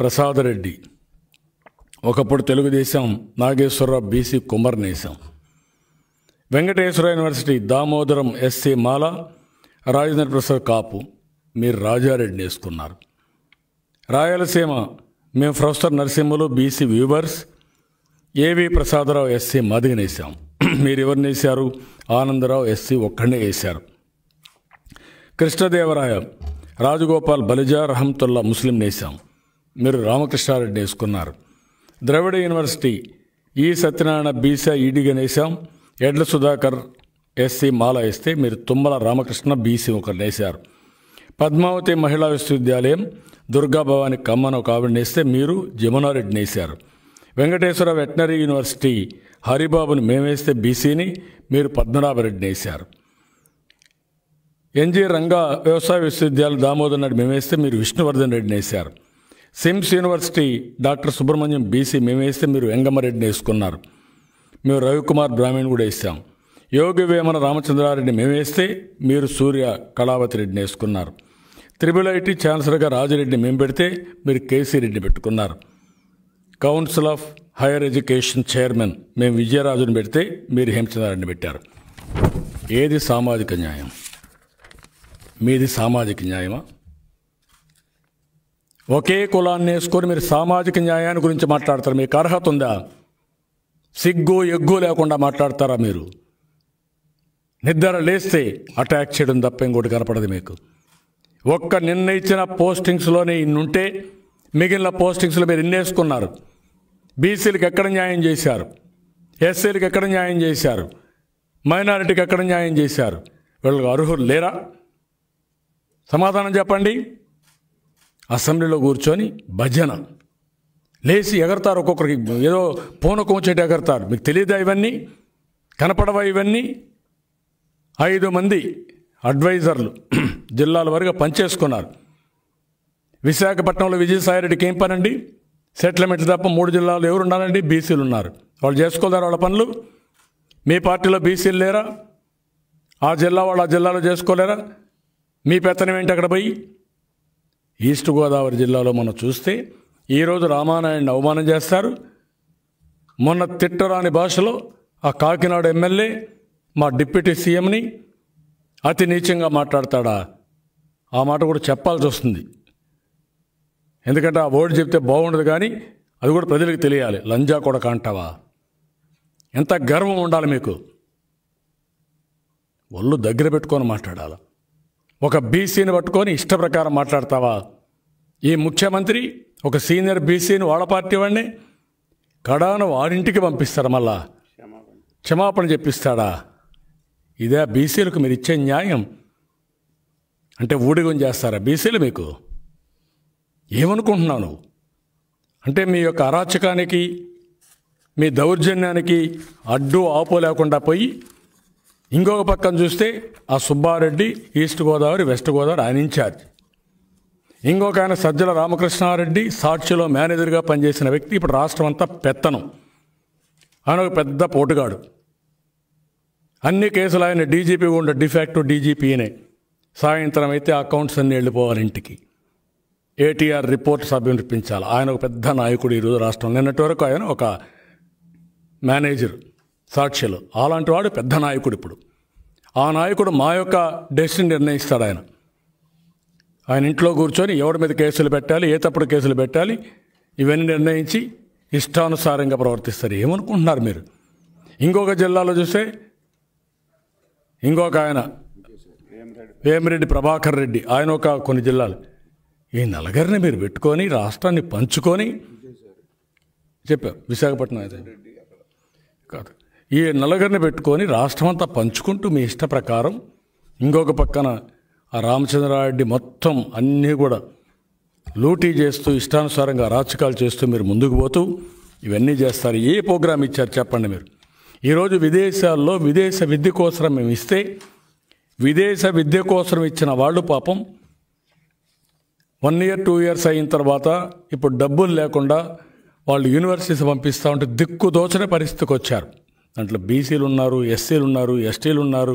ప్రసాదరెడ్డి ఒకప్పుడు తెలుగుదేశం నాగేశ్వరరావు బీసీ కుమర్నేశం వెంకటేశ్వర యూనివర్సిటీ దామోదరం ఎస్సీ మాల రాజేంద్ర ప్రసాద్ కాపు మీరు రాజారెడ్డి వేసుకున్నారు రాయలసీమ మేము ప్రొఫెసర్ నరసింహులు బీసీ వ్యూవర్స్ ఏవి ప్రసాదరావు ఎస్సీ మదిగనేసాం మీరు ఎవరిని వేశారు ఆనందరావు ఎస్సీ ఒక్కడే వేశారు కృష్ణదేవరాయ రాజగోపాల్ బలిజా రహమతుల్లా ముస్లిం నేశాం మీరు రామకృష్ణారెడ్డి వేసుకున్నారు ద్రవిడ యూనివర్సిటీ ఈ సత్యనారాయణ బీసా ఈడీగా నేశాం ఎడ్ల సుధాకర్ ఎస్సీ మాల వేస్తే మీరు తుమ్మల రామకృష్ణ బీసీ ఒక నేశారు పద్మావతి మహిళా విశ్వవిద్యాలయం దుర్గాభవాని కమ్మన ఒక ఆవిడ నేస్తే మీరు జమునారెడ్డి నేశారు వెంకటేశ్వర వెటనరీ యూనివర్సిటీ హరిబాబుని మేమేస్తే బీసీని మీరు పద్మనాభరెడ్డి నేశారు ఎన్జీ రంగా వ్యవసాయ విశ్వవిద్యాలయం దామోదర్ నాయుడు మేమేస్తే మీరు విష్ణువర్ధన్ రెడ్డిని వేశారు SIMS university doctor Subrahmanyam BC మేమేస్తే మీరు వెంగమరెడ్డిని వేసుకున్నారు మేము రవికుమార్ బ్రాహ్మణ్ కూడా వేసాం యోగి వేమన రామచంద్రారెడ్డి మేమేస్తే మీరు సూర్య కళావతి రెడ్డిని వేసుకున్నారు త్రిబుల్ ఐటీ ఛాన్సలర్గా రాజిరెడ్డిని మేము పెడితే మీరు కేసీ రెడ్డిని పెట్టుకున్నారు council of higher education chairman మేము విజయరాజుని పెడితే మీరు హేమచంద్రారెడ్డిని పెట్టారు ఏది సామాజిక న్యాయం మీది సామాజిక న్యాయమా ఒకే కులాన్ని వేసుకొని మీరు సామాజిక న్యాయాన్ని గురించి మాట్లాడతారు మీకు అర్హత ఉందా సిగ్గు ఎగ్గు లేకుండా మాట్లాడతారా మీరు నిద్ర లేస్తే అటాక్ చేయడం తప్ప ఇంకోటి కనపడదు మీకు ఒక్క నిన్న ఇచ్చిన పోస్టింగ్స్లోనే ఇన్నుంటే మిగిలిన పోస్టింగ్స్లో మీరు ఇన్నేసుకున్నారు బీసీలకు ఎక్కడ న్యాయం చేశారు ఎస్సీలకు ఎక్కడ న్యాయం చేశారు మైనారిటీకి ఎక్కడ న్యాయం చేశారు వీళ్ళకి అర్హులు లేరా సమాధానం చెప్పండి అసెంబ్లీలో కూర్చొని భజన లేచి ఎగరతారు ఒక్కొక్కరికి ఏదో పూనకం చెట్టు ఎగరతారు మీకు తెలియదా ఇవన్నీ కనపడవా ఇవన్నీ ఐదు మంది అడ్వైజర్లు జిల్లాల వరకు పనిచేసుకున్నారు విశాఖపట్నంలో విజయసాయిరెడ్డికి ఏం పనండి సెటిల్మెంట్ తప్ప మూడు జిల్లాలు ఎవరు ఉండాలండి బీసీలు ఉన్నారు వాళ్ళు చేసుకోలేరు వాళ్ళ పనులు మీ పార్టీలో బీసీలు లేరా ఆ జిల్లా వాళ్ళు ఆ జిల్లాలో చేసుకోలేరా మీ పెత్తనం ఏంటి అక్కడ పోయి ఈస్ట్ గోదావరి జిల్లాలో మనం చూస్తే ఈరోజు రామానాయుడిని అవమానం చేస్తారు మొన్న తిట్టరాని భాషలో ఆ కాకినాడ ఎమ్మెల్యే మా డిప్యూటీ సీఎంని అతి నీచంగా మాట్లాడతాడా ఆ మాట కూడా చెప్పాల్సి వస్తుంది ఎందుకంటే ఆ ఓటు చెప్తే బాగుండదు కానీ అది కూడా ప్రజలకు తెలియాలి లంజా కూడా కాంటావా ఎంత గర్వం ఉండాలి మీకు ఒళ్ళు దగ్గర పెట్టుకొని మాట్లాడాలి ఒక బీసీని పట్టుకొని ఇష్ట ప్రకారం మాట్లాడతావా ఈ ముఖ్యమంత్రి ఒక సీనియర్ బీసీని వాళ్ళ పార్టీ వాడిని కడాను వాడింటికి పంపిస్తారా మళ్ళా క్షమాపణ చెప్పిస్తాడా ఇదే బీసీలకు మీరు ఇచ్చే న్యాయం అంటే ఊడిగం చేస్తారా బీసీలు మీకు ఏమనుకుంటున్నావు నువ్వు అంటే మీ యొక్క అరాచకానికి మీ దౌర్జన్యానికి అడ్డు ఆపు లేకుండా పోయి ఇంకొక పక్కన చూస్తే ఆ సుబ్బారెడ్డి ఈస్ట్ గోదావరి వెస్ట్ గోదావరి ఆయన ఇన్ఛార్జ్ ఇంకొక ఆయన సజ్జల రామకృష్ణారెడ్డి సాక్షిలో మేనేజర్గా పనిచేసిన వ్యక్తి ఇప్పుడు రాష్ట్రం అంతా పెత్తనం ఆయన ఒక పెద్ద పోటుగాడు అన్ని కేసులు ఆయన డీజీపీ ఉండే డిఫాక్టు డీజీపీనే సాయంత్రం అయితే అకౌంట్స్ అన్నీ వెళ్ళిపోవాలి ఇంటికి ఏటీఆర్ రిపోర్ట్ సమర్పించాలి ఆయన ఒక పెద్ద నాయకుడు ఈరోజు రాష్ట్రంలో నిన్నటి వరకు ఆయన ఒక మేనేజర్ సాక్షులు అలాంటి వాడు పెద్ద నాయకుడు ఇప్పుడు ఆ నాయకుడు మా యొక్క డెసిషన్ నిర్ణయిస్తాడు ఆయన ఆయన ఇంట్లో కూర్చొని ఎవరి మీద కేసులు పెట్టాలి ఏ తప్పుడు కేసులు పెట్టాలి ఇవన్నీ నిర్ణయించి ఇష్టానుసారంగా ప్రవర్తిస్తారు ఏమనుకుంటున్నారు మీరు ఇంకొక జిల్లాలో చూస్తే ఇంకొక ఆయన వేమిరెడ్డి ప్రభాకర్ రెడ్డి ఆయన ఒక కొన్ని జిల్లాలు ఈ నలగరిని మీరు పెట్టుకొని రాష్ట్రాన్ని పంచుకొని చెప్పారు విశాఖపట్నం అయితే కాదు ఈ నలగరిని పెట్టుకొని రాష్ట్రమంతా పంచుకుంటూ మీ ఇష్ట ప్రకారం ఇంకొక పక్కన ఆ రామచంద్రారెడ్డి మొత్తం అన్నీ కూడా లూటీ చేస్తూ ఇష్టానుసారంగా రాచకాలు చేస్తూ మీరు ముందుకు పోతూ ఇవన్నీ చేస్తారు ఏ ప్రోగ్రామ్ ఇచ్చారు చెప్పండి మీరు ఈరోజు విదేశాల్లో విదేశ విద్య కోసం మేము ఇస్తే విదేశ విద్య కోసం ఇచ్చిన వాళ్ళు పాపం వన్ ఇయర్ టూ ఇయర్స్ అయిన తర్వాత ఇప్పుడు డబ్బులు లేకుండా వాళ్ళు యూనివర్సిటీస్ పంపిస్తూ ఉంటే దిక్కు దోచనే పరిస్థితికి వచ్చారు దాంట్లో బీసీలు ఉన్నారు ఎస్సీలు ఉన్నారు ఎస్టీలు ఉన్నారు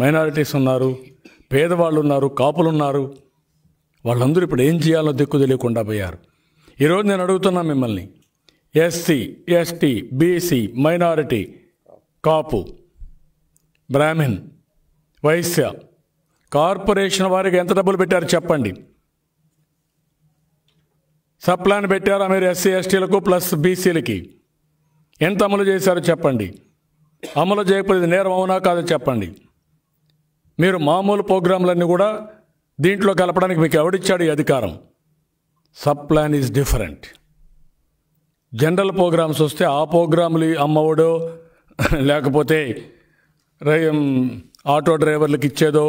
మైనారిటీస్ ఉన్నారు పేదవాళ్ళు ఉన్నారు కాపులు ఉన్నారు వాళ్ళందరూ ఇప్పుడు ఏం చేయాలో దిక్కు తెలియకుండా పోయారు ఈరోజు నేను అడుగుతున్నా మిమ్మల్ని SC ST BC minority Kapu Brahmin Vaishya corporation వారికి ఎంత డబ్బులు పెట్టారు చెప్పండి సప్లాన్ పెట్టారా మీరు ఎస్సీ ఎస్టీలకు ప్లస్ బీసీలకి ఎంత అమలు చేశారో చెప్పండి అమలు చేయకపోతే నేరం అవునా కాదో చెప్పండి మీరు మామూలు ప్రోగ్రాంలన్నీ కూడా దీంట్లో కలపడానికి మీకు ఎవడిచ్చాడు ఈ అధికారం sub plan is different general programmes వస్తే ఆ ప్రోగ్రాములు అమ్మఒడో లేకపోతే ఆటో డ్రైవర్లకు ఇచ్చేదో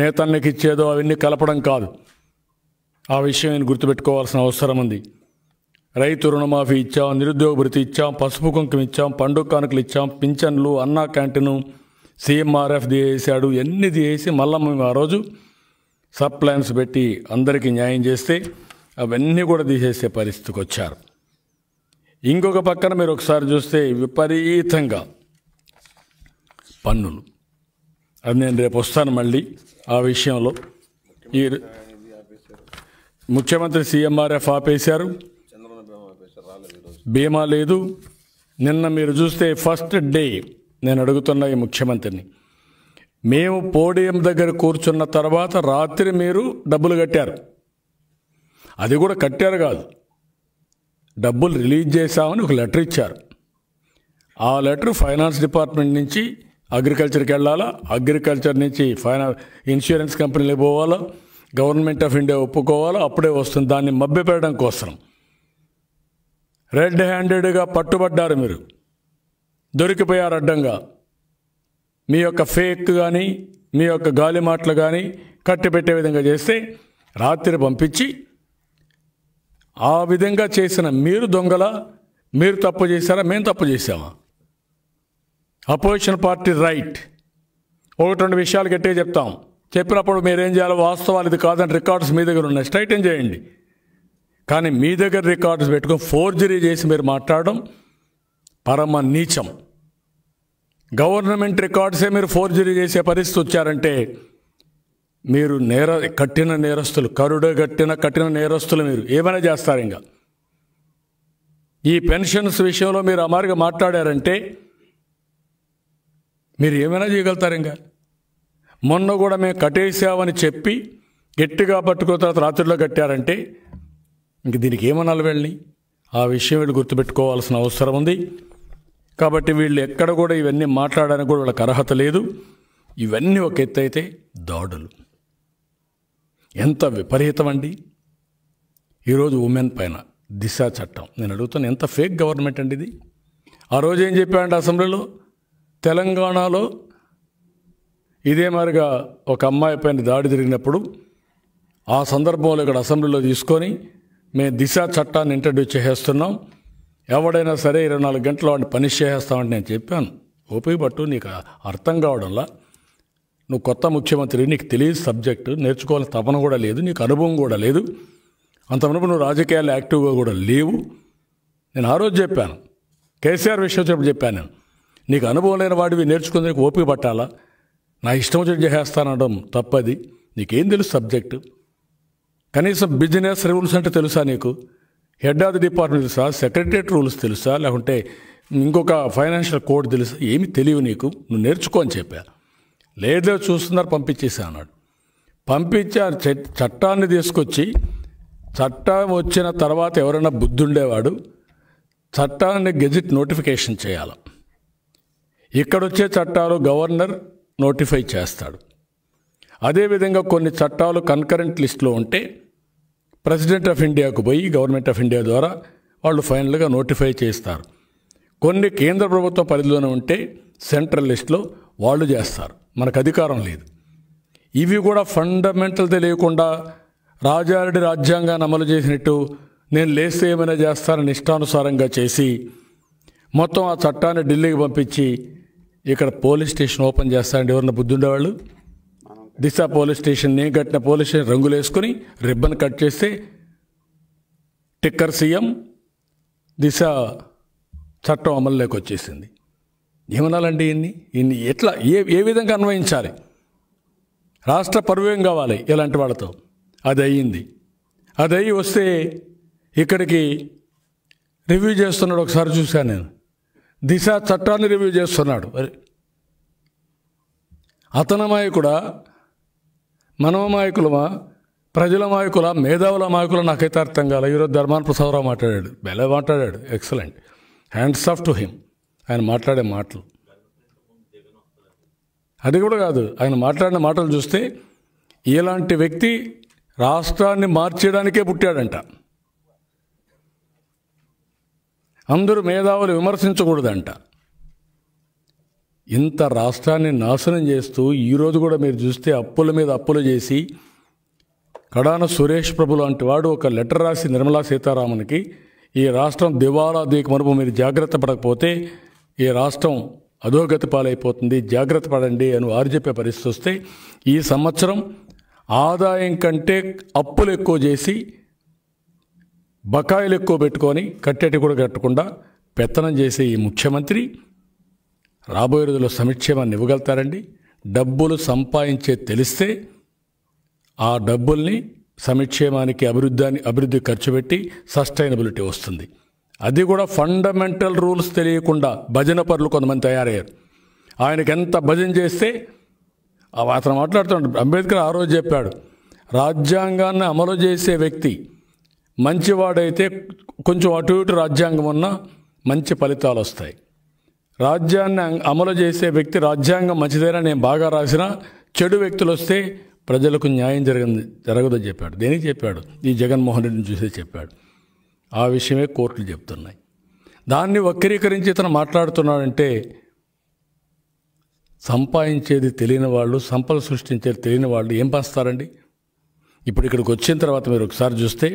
నేతన్నకి ఇచ్చేదో అవన్నీ కలపడం కాదు ఆ విషయం నేను గుర్తుపెట్టుకోవాల్సిన అవసరం ఉంది రైతు రుణమాఫీ ఇచ్చాం నిరుద్యోగ భృతి ఇచ్చాం పసుపు కుంకం ఇచ్చాం పండుగ కానుకలు ఇచ్చాం పింఛన్లు అన్నా క్యాంటీను సీఎంఆర్ఎఫ్ చేశాడు ఎన్ని తీసేసి మళ్ళీ మేము ఆ రోజు సప్లైన్స్ పెట్టి అందరికీ న్యాయం చేస్తే అవన్నీ కూడా తీసేసే పరిస్థితికి వచ్చారు ఇంకొక పక్కన మీరు ఒకసారి చూస్తే విపరీతంగా పన్నులు అది నేను రేపు వస్తాను మళ్ళీ ఆ విషయంలో ఈ ముఖ్యమంత్రి సీఎంఆర్ఎఫ్ ఆపేశారు బీమా లేదు నిన్న మీరు చూస్తే ఫస్ట్ డే నేను అడుగుతున్న ఈ ముఖ్యమంత్రిని మేము పోడియం దగ్గర కూర్చున్న తర్వాత రాత్రి మీరు డబ్బులు కట్టారు అది కూడా కట్టారు కాదు డబ్బులు రిలీజ్ చేశామని ఒక లెటర్ ఇచ్చారు ఆ లెటర్ ఫైనాన్స్ డిపార్ట్మెంట్ నుంచి అగ్రికల్చర్కి వెళ్ళాలా అగ్రికల్చర్ నుంచి ఫైనా ఇన్సూరెన్స్ కంపెనీలకు పోవాలా గవర్నమెంట్ ఆఫ్ ఇండియా ఒప్పుకోవాలా అప్పుడే వస్తుంది దాన్ని మభ్యపెట్టడం కోసం రెడ్ హ్యాండెడ్గా పట్టుబడ్డారు మీరు దొరికిపోయారు అడ్డంగా మీ యొక్క ఫేక్ కానీ మీ యొక్క గాలి మాటలు కానీ కట్టిపెట్టే విధంగా చేస్తే రాత్రి పంపించి ఆ విధంగా చేసిన మీరు దొంగల మీరు తప్పు చేశారా మేము తప్పు చేసామా అపోజిషన్ పార్టీ రైట్ ఒకటి రెండు విషయాలు గట్టిగా చెప్తాం చెప్పినప్పుడు మీరేం చేయాలో వాస్తవాలు ఇది కాదని రికార్డ్స్ మీ దగ్గర ఉన్నాయి స్ట్రైటన్ చేయండి కానీ మీ దగ్గర రికార్డ్స్ పెట్టుకుని ఫోర్జరీ చేసి మీరు మాట్లాడడం పరమ నీచం గవర్నమెంట్ రికార్డ్సే మీరు ఫోర్జరీ చేసే పరిస్థితి వచ్చారంటే మీరు నేర కట్టిన నేరస్తులు కరుడు కట్టిన కట్టిన నేరస్తులు మీరు ఏమైనా చేస్తారు ఇంకా ఈ పెన్షన్స్ విషయంలో మీరు అమారుగా మాట్లాడారంటే మీరు ఏమైనా చేయగలుగుతారు ఇంకా మొన్న కూడా మేము కట్టేసామని చెప్పి గట్టిగా పట్టుకున్న తర్వాత రాత్రిలో కట్టారంటే ఇంక దీనికి ఏమనాలి వెళ్ళి ఆ విషయం వీళ్ళు గుర్తుపెట్టుకోవాల్సిన అవసరం ఉంది కాబట్టి వీళ్ళు ఎక్కడ కూడా ఇవన్నీ మాట్లాడడానికి కూడా వాళ్ళకి అర్హత లేదు ఇవన్నీ ఒక ఎత్తు అయితే దాడులు ఎంత విపరీతం అండి ఈరోజు ఉమెన్ పైన దిశ చట్టం నేను అడుగుతాను ఎంత ఫేక్ గవర్నమెంట్ అండి ఇది ఆ రోజు ఏం చెప్పాడు అసెంబ్లీలో తెలంగాణలో ఇదే మాదిరిగా ఒక అమ్మాయి పైన దాడి జరిగినప్పుడు ఆ సందర్భంలో ఇక్కడ అసెంబ్లీలో తీసుకొని మేము దిశ చట్టాన్ని ఇంట్రడ్యూస్ చేసేస్తున్నాం ఎవడైనా సరే ఇరవై నాలుగు గంటలు వాడిని పనిష్ చేసేస్తామని నేను చెప్పాను ఓపిక పట్టు నీకు అర్థం కావడంలా నువ్వు కొత్త ముఖ్యమంత్రి నీకు తెలియదు సబ్జెక్టు నేర్చుకోవాలని తపన కూడా లేదు నీకు అనుభవం కూడా లేదు అంతవరకు నువ్వు రాజకీయాలు యాక్టివ్గా కూడా లేవు నేను ఆ రోజు చెప్పాను కేసీఆర్ విషయం చెప్పి చెప్పాను నేను నీకు అనుభవం లేని వాడివి నేర్చుకునేందుకు ఓపిక పట్టాలా నా ఇష్టం వచ్చి చేసేస్తానడం తప్పది నీకేం తెలుసు సబ్జెక్టు కనీసం బిజినెస్ రూల్స్ అంటే తెలుసా నీకు హెడ్ ఆఫ్ ది డిపార్ట్మెంట్ తెలుసా సెక్రటరియట్ రూల్స్ తెలుసా లేకుంటే ఇంకొక ఫైనాన్షియల్ కోడ్ తెలుసా ఏమి తెలియవు నీకు నువ్వు నేర్చుకో అని చెప్పా లేదో చూస్తున్నారు పంపించేసా అన్నాడు పంపించే చట్టాన్ని తీసుకొచ్చి చట్టం వచ్చిన తర్వాత ఎవరైనా బుద్ధుండేవాడు చట్టాన్ని గెజిట్ నోటిఫికేషన్ చేయాలి ఇక్కడొచ్చే చట్టాలు గవర్నర్ నోటిఫై చేస్తాడు అదేవిధంగా కొన్ని చట్టాలు కన్కరెంట్ లిస్టులో ఉంటే ప్రెసిడెంట్ ఆఫ్ ఇండియాకు పోయి గవర్నమెంట్ ఆఫ్ ఇండియా ద్వారా వాళ్ళు ఫైనల్గా నోటిఫై చేస్తారు కొన్ని కేంద్ర ప్రభుత్వ పరిధిలోనే ఉంటే సెంట్రల్ లిస్ట్లో వాళ్ళు చేస్తారు మనకు అధికారం లేదు ఇవి కూడా ఫండమెంటల్ తెలియకుండా రాజారెడ్డి రాజ్యాంగాన్ని అమలు చేసినట్టు నేను లేస్తే ఏమైనా చేస్తానని ఇష్టానుసారంగా చేసి మొత్తం ఆ చట్టాన్ని ఢిల్లీకి పంపించి ఇక్కడ పోలీస్ స్టేషన్ ఓపెన్ చేస్తారండి ఎవరిన బుద్ధి ఉండేవాళ్ళు దిశ పోలీస్ స్టేషన్ నేను కట్టిన పోలీస్ స్టేషన్ రంగులు వేసుకుని రిబ్బన్ కట్ చేస్తే టిక్కర్ సీఎం దిశ చట్టం అమలులోకి వచ్చేసింది ఏమనాలండి ఇన్ని ఇన్ని ఎట్లా ఏ ఏ విధంగా అన్వయించాలి రాష్ట్ర పర్వేయం కావాలి ఇలాంటి వాళ్ళతో అది అయ్యింది అది అయ్యి వస్తే ఇక్కడికి రివ్యూ చేస్తున్నాడు ఒకసారి చూశాను నేను దిశ చట్టాన్ని రివ్యూ చేస్తున్నాడు అతనమాయి కూడా మనోమాయకులమా మాయకులమా ప్రజల మాయకుల మేధావుల మాయకుల నాకైతే అర్థం కాల ఈరోజు ధర్మాన ప్రసాదరావు మాట్లాడాడు బెలే మాట్లాడాడు excellent hands off to him ఆయన మాట్లాడే మాటలు అది కూడా కాదు ఆయన మాట్లాడిన మాటలు చూస్తే ఇలాంటి వ్యక్తి రాష్ట్రాన్ని మార్చేయడానికే పుట్టాడంట అందరూ మేధావులు విమర్శించకూడదంట ఇంత రాష్ట్రాన్ని నాశనం చేస్తూ ఈరోజు కూడా మీరు చూస్తే అప్పుల మీద అప్పులు చేసి కడాన సురేష్ ప్రభు లాంటి వాడు ఒక లెటర్ రాసి నిర్మలా సీతారామన్కి ఈ రాష్ట్రం దివాలా మరుపు మీరు జాగ్రత్త పడకపోతే ఈ రాష్ట్రం అధోగతి పాలైపోతుంది జాగ్రత్త పడండి అని వారు చెప్పే పరిస్థితి వస్తే ఈ సంవత్సరం ఆదాయం కంటే అప్పులు ఎక్కువ చేసి బకాయిలు ఎక్కువ పెట్టుకొని కట్టేటి కూడా కట్టకుండా పెత్తనం చేసే ఈ ముఖ్యమంత్రి రాబోయే రోజుల్లో సంక్షేమాన్ని ఇవ్వగలుగుతారండి డబ్బులు సంపాదించే తెలిస్తే ఆ డబ్బుల్ని సంక్షేమానికి అభివృద్ధి అభివృద్ధి ఖర్చు పెట్టి సస్టైనబిలిటీ వస్తుంది అది కూడా ఫండమెంటల్ రూల్స్ తెలియకుండా భజన పరులు కొంతమంది తయారయ్యారు ఆయనకి ఎంత భజన చేస్తే అతను మాట్లాడుతున్నాడు అంబేద్కర్ ఆ రోజు చెప్పాడు రాజ్యాంగాన్ని అమలు చేసే వ్యక్తి మంచివాడైతే కొంచెం అటు ఇటు రాజ్యాంగం ఉన్న మంచి ఫలితాలు వస్తాయి రాజ్యాన్ని అమలు చేసే వ్యక్తి రాజ్యాంగం మంచిదేనా నేను బాగా రాసిన చెడు వ్యక్తులు వస్తే ప్రజలకు న్యాయం జరగదు జరగదని చెప్పాడు దేనికి చెప్పాడు ఈ జగన్మోహన్ రెడ్డిని చూసే చెప్పాడు ఆ విషయమే కోర్టులు చెప్తున్నాయి దాన్ని వక్రీకరించి ఇతను మాట్లాడుతున్నాడంటే సంపాదించేది తెలియని వాళ్ళు సంపద సృష్టించేది తెలియని వాళ్ళు ఏం పాస్తారండి ఇప్పుడు ఇక్కడికి వచ్చిన తర్వాత మీరు ఒకసారి చూస్తే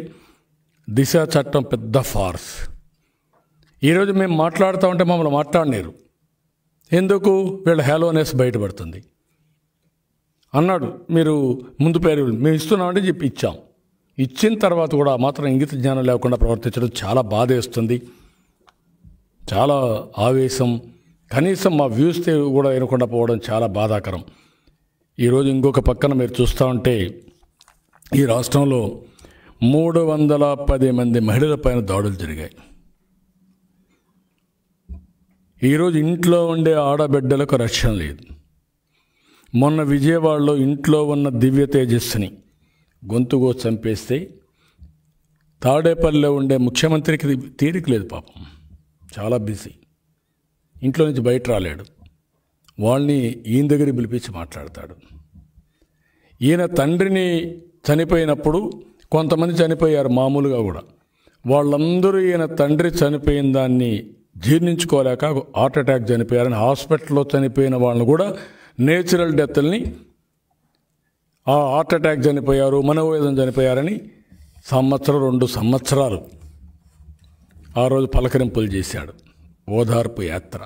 దిశ చట్టం పెద్ద ఫార్స్ ఈరోజు మేము మాట్లాడుతూ ఉంటే మమ్మల్ని మాట్లాడలేరు ఎందుకు వీళ్ళ హ్యాలోనెస్ బయటపడుతుంది అన్నాడు మీరు ముందు పేరు మేము ఇస్తున్నామని చెప్పి ఇచ్చాం ఇచ్చిన తర్వాత కూడా మాత్రం ఇంగిత జ్ఞానం లేకుండా ప్రవర్తించడం చాలా వేస్తుంది చాలా ఆవేశం కనీసం మా వ్యూస్ కూడా వినకుండా పోవడం చాలా బాధాకరం ఈరోజు ఇంకొక పక్కన మీరు చూస్తూ ఉంటే ఈ రాష్ట్రంలో మూడు వందల పది మంది మహిళల పైన దాడులు జరిగాయి ఈరోజు ఇంట్లో ఉండే ఆడబిడ్డలకు రక్షణ లేదు మొన్న విజయవాడలో ఇంట్లో ఉన్న దివ్య తేజస్సుని గొంతుగో చంపేస్తే తాడేపల్లిలో ఉండే ముఖ్యమంత్రికి తీరిక లేదు పాపం చాలా బిజీ ఇంట్లో నుంచి బయట రాలేడు వాళ్ళని ఈయన దగ్గర పిలిపించి మాట్లాడతాడు ఈయన తండ్రిని చనిపోయినప్పుడు కొంతమంది చనిపోయారు మామూలుగా కూడా వాళ్ళందరూ ఈయన తండ్రి చనిపోయిన దాన్ని జీర్ణించుకోలేక హార్ట్ అటాక్ చనిపోయారని హాస్పిటల్లో చనిపోయిన వాళ్ళని కూడా నేచురల్ డెత్ని ఆ హార్ట్ అటాక్ చనిపోయారు మనోవేదం చనిపోయారని సంవత్సరం రెండు సంవత్సరాలు ఆ రోజు పలకరింపులు చేశాడు ఓదార్పు యాత్ర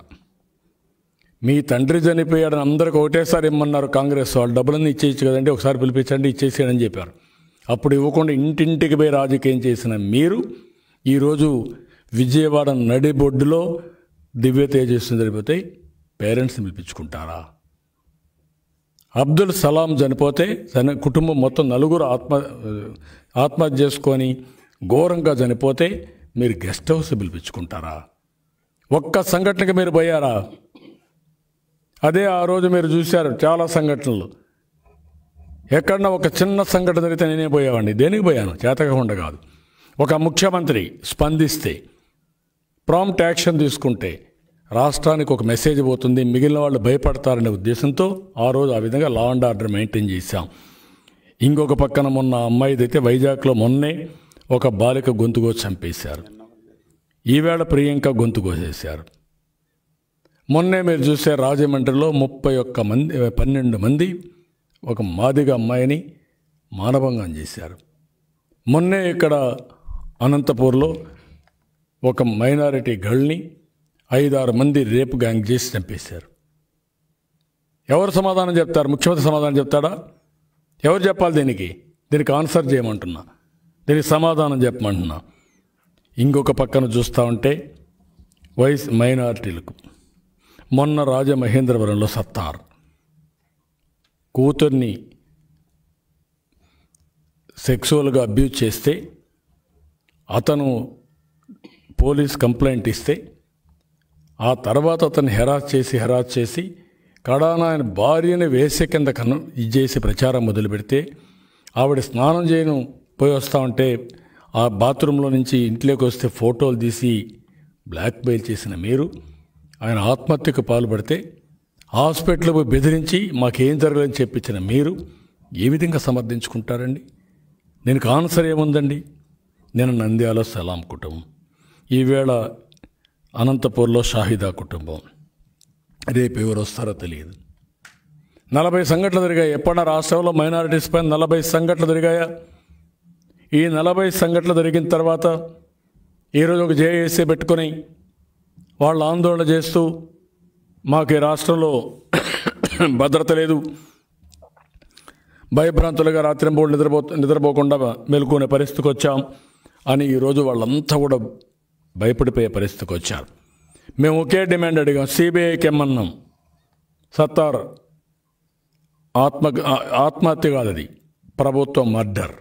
మీ తండ్రి చనిపోయాడని అందరికి ఒకటేసారి ఇమ్మన్నారు కాంగ్రెస్ వాళ్ళు డబ్బులన్నీ ఇచ్చేయచ్చు కదండి ఒకసారి పిలిపించండి ఇచ్చేసేయడని చెప్పారు అప్పుడు ఇవ్వకుండా ఇంటింటికి పోయి రాజకీయం చేసిన మీరు ఈరోజు విజయవాడ నడి బొడ్డులో దివ్య తేజస్సు చనిపోతే పేరెంట్స్ని పిలిపించుకుంటారా అబ్దుల్ సలాం చనిపోతే తన కుటుంబం మొత్తం నలుగురు ఆత్మ ఆత్మహత్య చేసుకొని ఘోరంగా చనిపోతే మీరు గెస్ట్ హౌస్ పిలిపించుకుంటారా ఒక్క సంఘటనకి మీరు పోయారా అదే ఆ రోజు మీరు చూశారు చాలా సంఘటనలు ఎక్కడన్నా ఒక చిన్న సంఘటన జరిగితే నేనే పోయావండి దేనికి పోయాను చేతకకుండా కాదు ఒక ముఖ్యమంత్రి స్పందిస్తే ప్రాంప్ట్ యాక్షన్ తీసుకుంటే రాష్ట్రానికి ఒక మెసేజ్ పోతుంది మిగిలిన వాళ్ళు భయపడతారనే ఉద్దేశంతో ఆ రోజు ఆ విధంగా లా అండ్ ఆర్డర్ మెయింటైన్ చేశాం ఇంకొక పక్కన మొన్న అమ్మాయిదైతే అయితే వైజాగ్లో మొన్నే ఒక బాలిక గొంతుకోసి చంపేశారు ఈవేళ ప్రియాంక గొంతుకోసేశారు మొన్నే మీరు చూసే రాజమండ్రిలో ముప్పై ఒక్క మంది పన్నెండు మంది ఒక మాదిగ అమ్మాయిని మానభంగం చేశారు మొన్నే ఇక్కడ అనంతపూర్లో ఒక మైనారిటీ గర్ల్ని ఐదారు మంది రేపు గ్యాంగ్ చేసి చంపేశారు ఎవరు సమాధానం చెప్తారు ముఖ్యమంత్రి సమాధానం చెప్తాడా ఎవరు చెప్పాలి దీనికి దీనికి ఆన్సర్ చేయమంటున్నా దీనికి సమాధానం చెప్పమంటున్నా ఇంకొక పక్కన చూస్తూ ఉంటే వైస్ మైనారిటీలకు మొన్న రాజమహేంద్రవరంలో సత్తార్ కూతుర్ని సెక్సువల్గా అబ్యూజ్ చేస్తే అతను పోలీస్ కంప్లైంట్ ఇస్తే ఆ తర్వాత అతన్ని హెరాస్ చేసి హెరాస్ చేసి కడాన ఆయన భార్యని వేసే కింద ఇది ఇచ్చేసి ప్రచారం మొదలు పెడితే ఆవిడ స్నానం చేయను పోయి వస్తా ఉంటే ఆ బాత్రూంలో నుంచి ఇంట్లోకి వస్తే ఫోటోలు తీసి బ్లాక్మెయిల్ చేసిన మీరు ఆయన ఆత్మహత్యకు పాల్పడితే హాస్పిటల్ పోయి బెదిరించి మాకేం జరగలేదని చెప్పించిన మీరు ఏ విధంగా సమర్థించుకుంటారండి నేను ఆన్సర్ ఏముందండి నేను నంద్యాల సలాం కుటుంబం ఈవేళ అనంతపూర్లో షాహిదా కుటుంబం రేపు ఎవరు వస్తారో తెలియదు నలభై సంఘటనలు జరిగాయి ఎప్పుడన్నా రాష్ట్రంలో మైనారిటీస్ పైన నలభై సంఘటనలు జరిగాయా ఈ నలభై సంఘటనలు జరిగిన తర్వాత ఈరోజు ఒక జేఏసీ పెట్టుకొని వాళ్ళు ఆందోళన చేస్తూ మాకు ఈ రాష్ట్రంలో భద్రత లేదు భయభ్రాంతులుగా రాత్రింపూట నిద్రపో నిద్రపోకుండా మెలుకునే పరిస్థితికి వచ్చాం అని ఈరోజు వాళ్ళంతా కూడా భయపడిపోయే పరిస్థితికి వచ్చారు మేము ఒకే డిమాండ్ అడిగాం సిబిఐకి ఏమన్నాం సత్తార్ ఆత్మ ఆత్మహత్య కాదు అది ప్రభుత్వం మర్డర్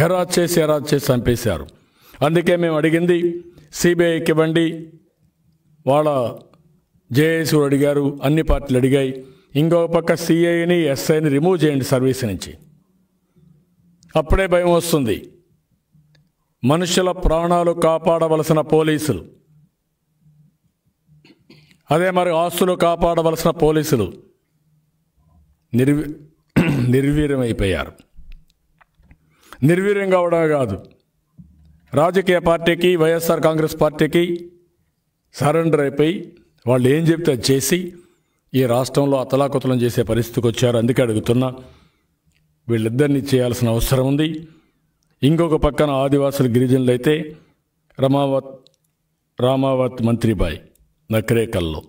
హెరాజ్ చేసి హెరాజ్ చేసి చంపేశారు అందుకే మేము అడిగింది సిబిఐకి ఇవ్వండి వాళ్ళ జేఏసీలు అడిగారు అన్ని పార్టీలు అడిగాయి ఇంకొక పక్క సిఐని ఎస్ఐని రిమూవ్ చేయండి సర్వీస్ నుంచి అప్పుడే భయం వస్తుంది మనుషుల ప్రాణాలు కాపాడవలసిన పోలీసులు అదే మరి ఆస్తులు కాపాడవలసిన పోలీసులు నిర్వి నిర్వీర్యమైపోయారు నిర్వీర్యం కావడమే కాదు రాజకీయ పార్టీకి వైఎస్ఆర్ కాంగ్రెస్ పార్టీకి సరెండర్ అయిపోయి వాళ్ళు ఏం చెప్తే అది చేసి ఈ రాష్ట్రంలో అతలాకుతలం చేసే పరిస్థితికి వచ్చారు అందుకే అడుగుతున్నా వీళ్ళిద్దరినీ చేయాల్సిన అవసరం ఉంది ఇంకొక పక్కన ఆదివాసుల గిరిజనులు అయితే రమావత్ రామావత్ మంత్రిబాయ్ నక్రేకల్లో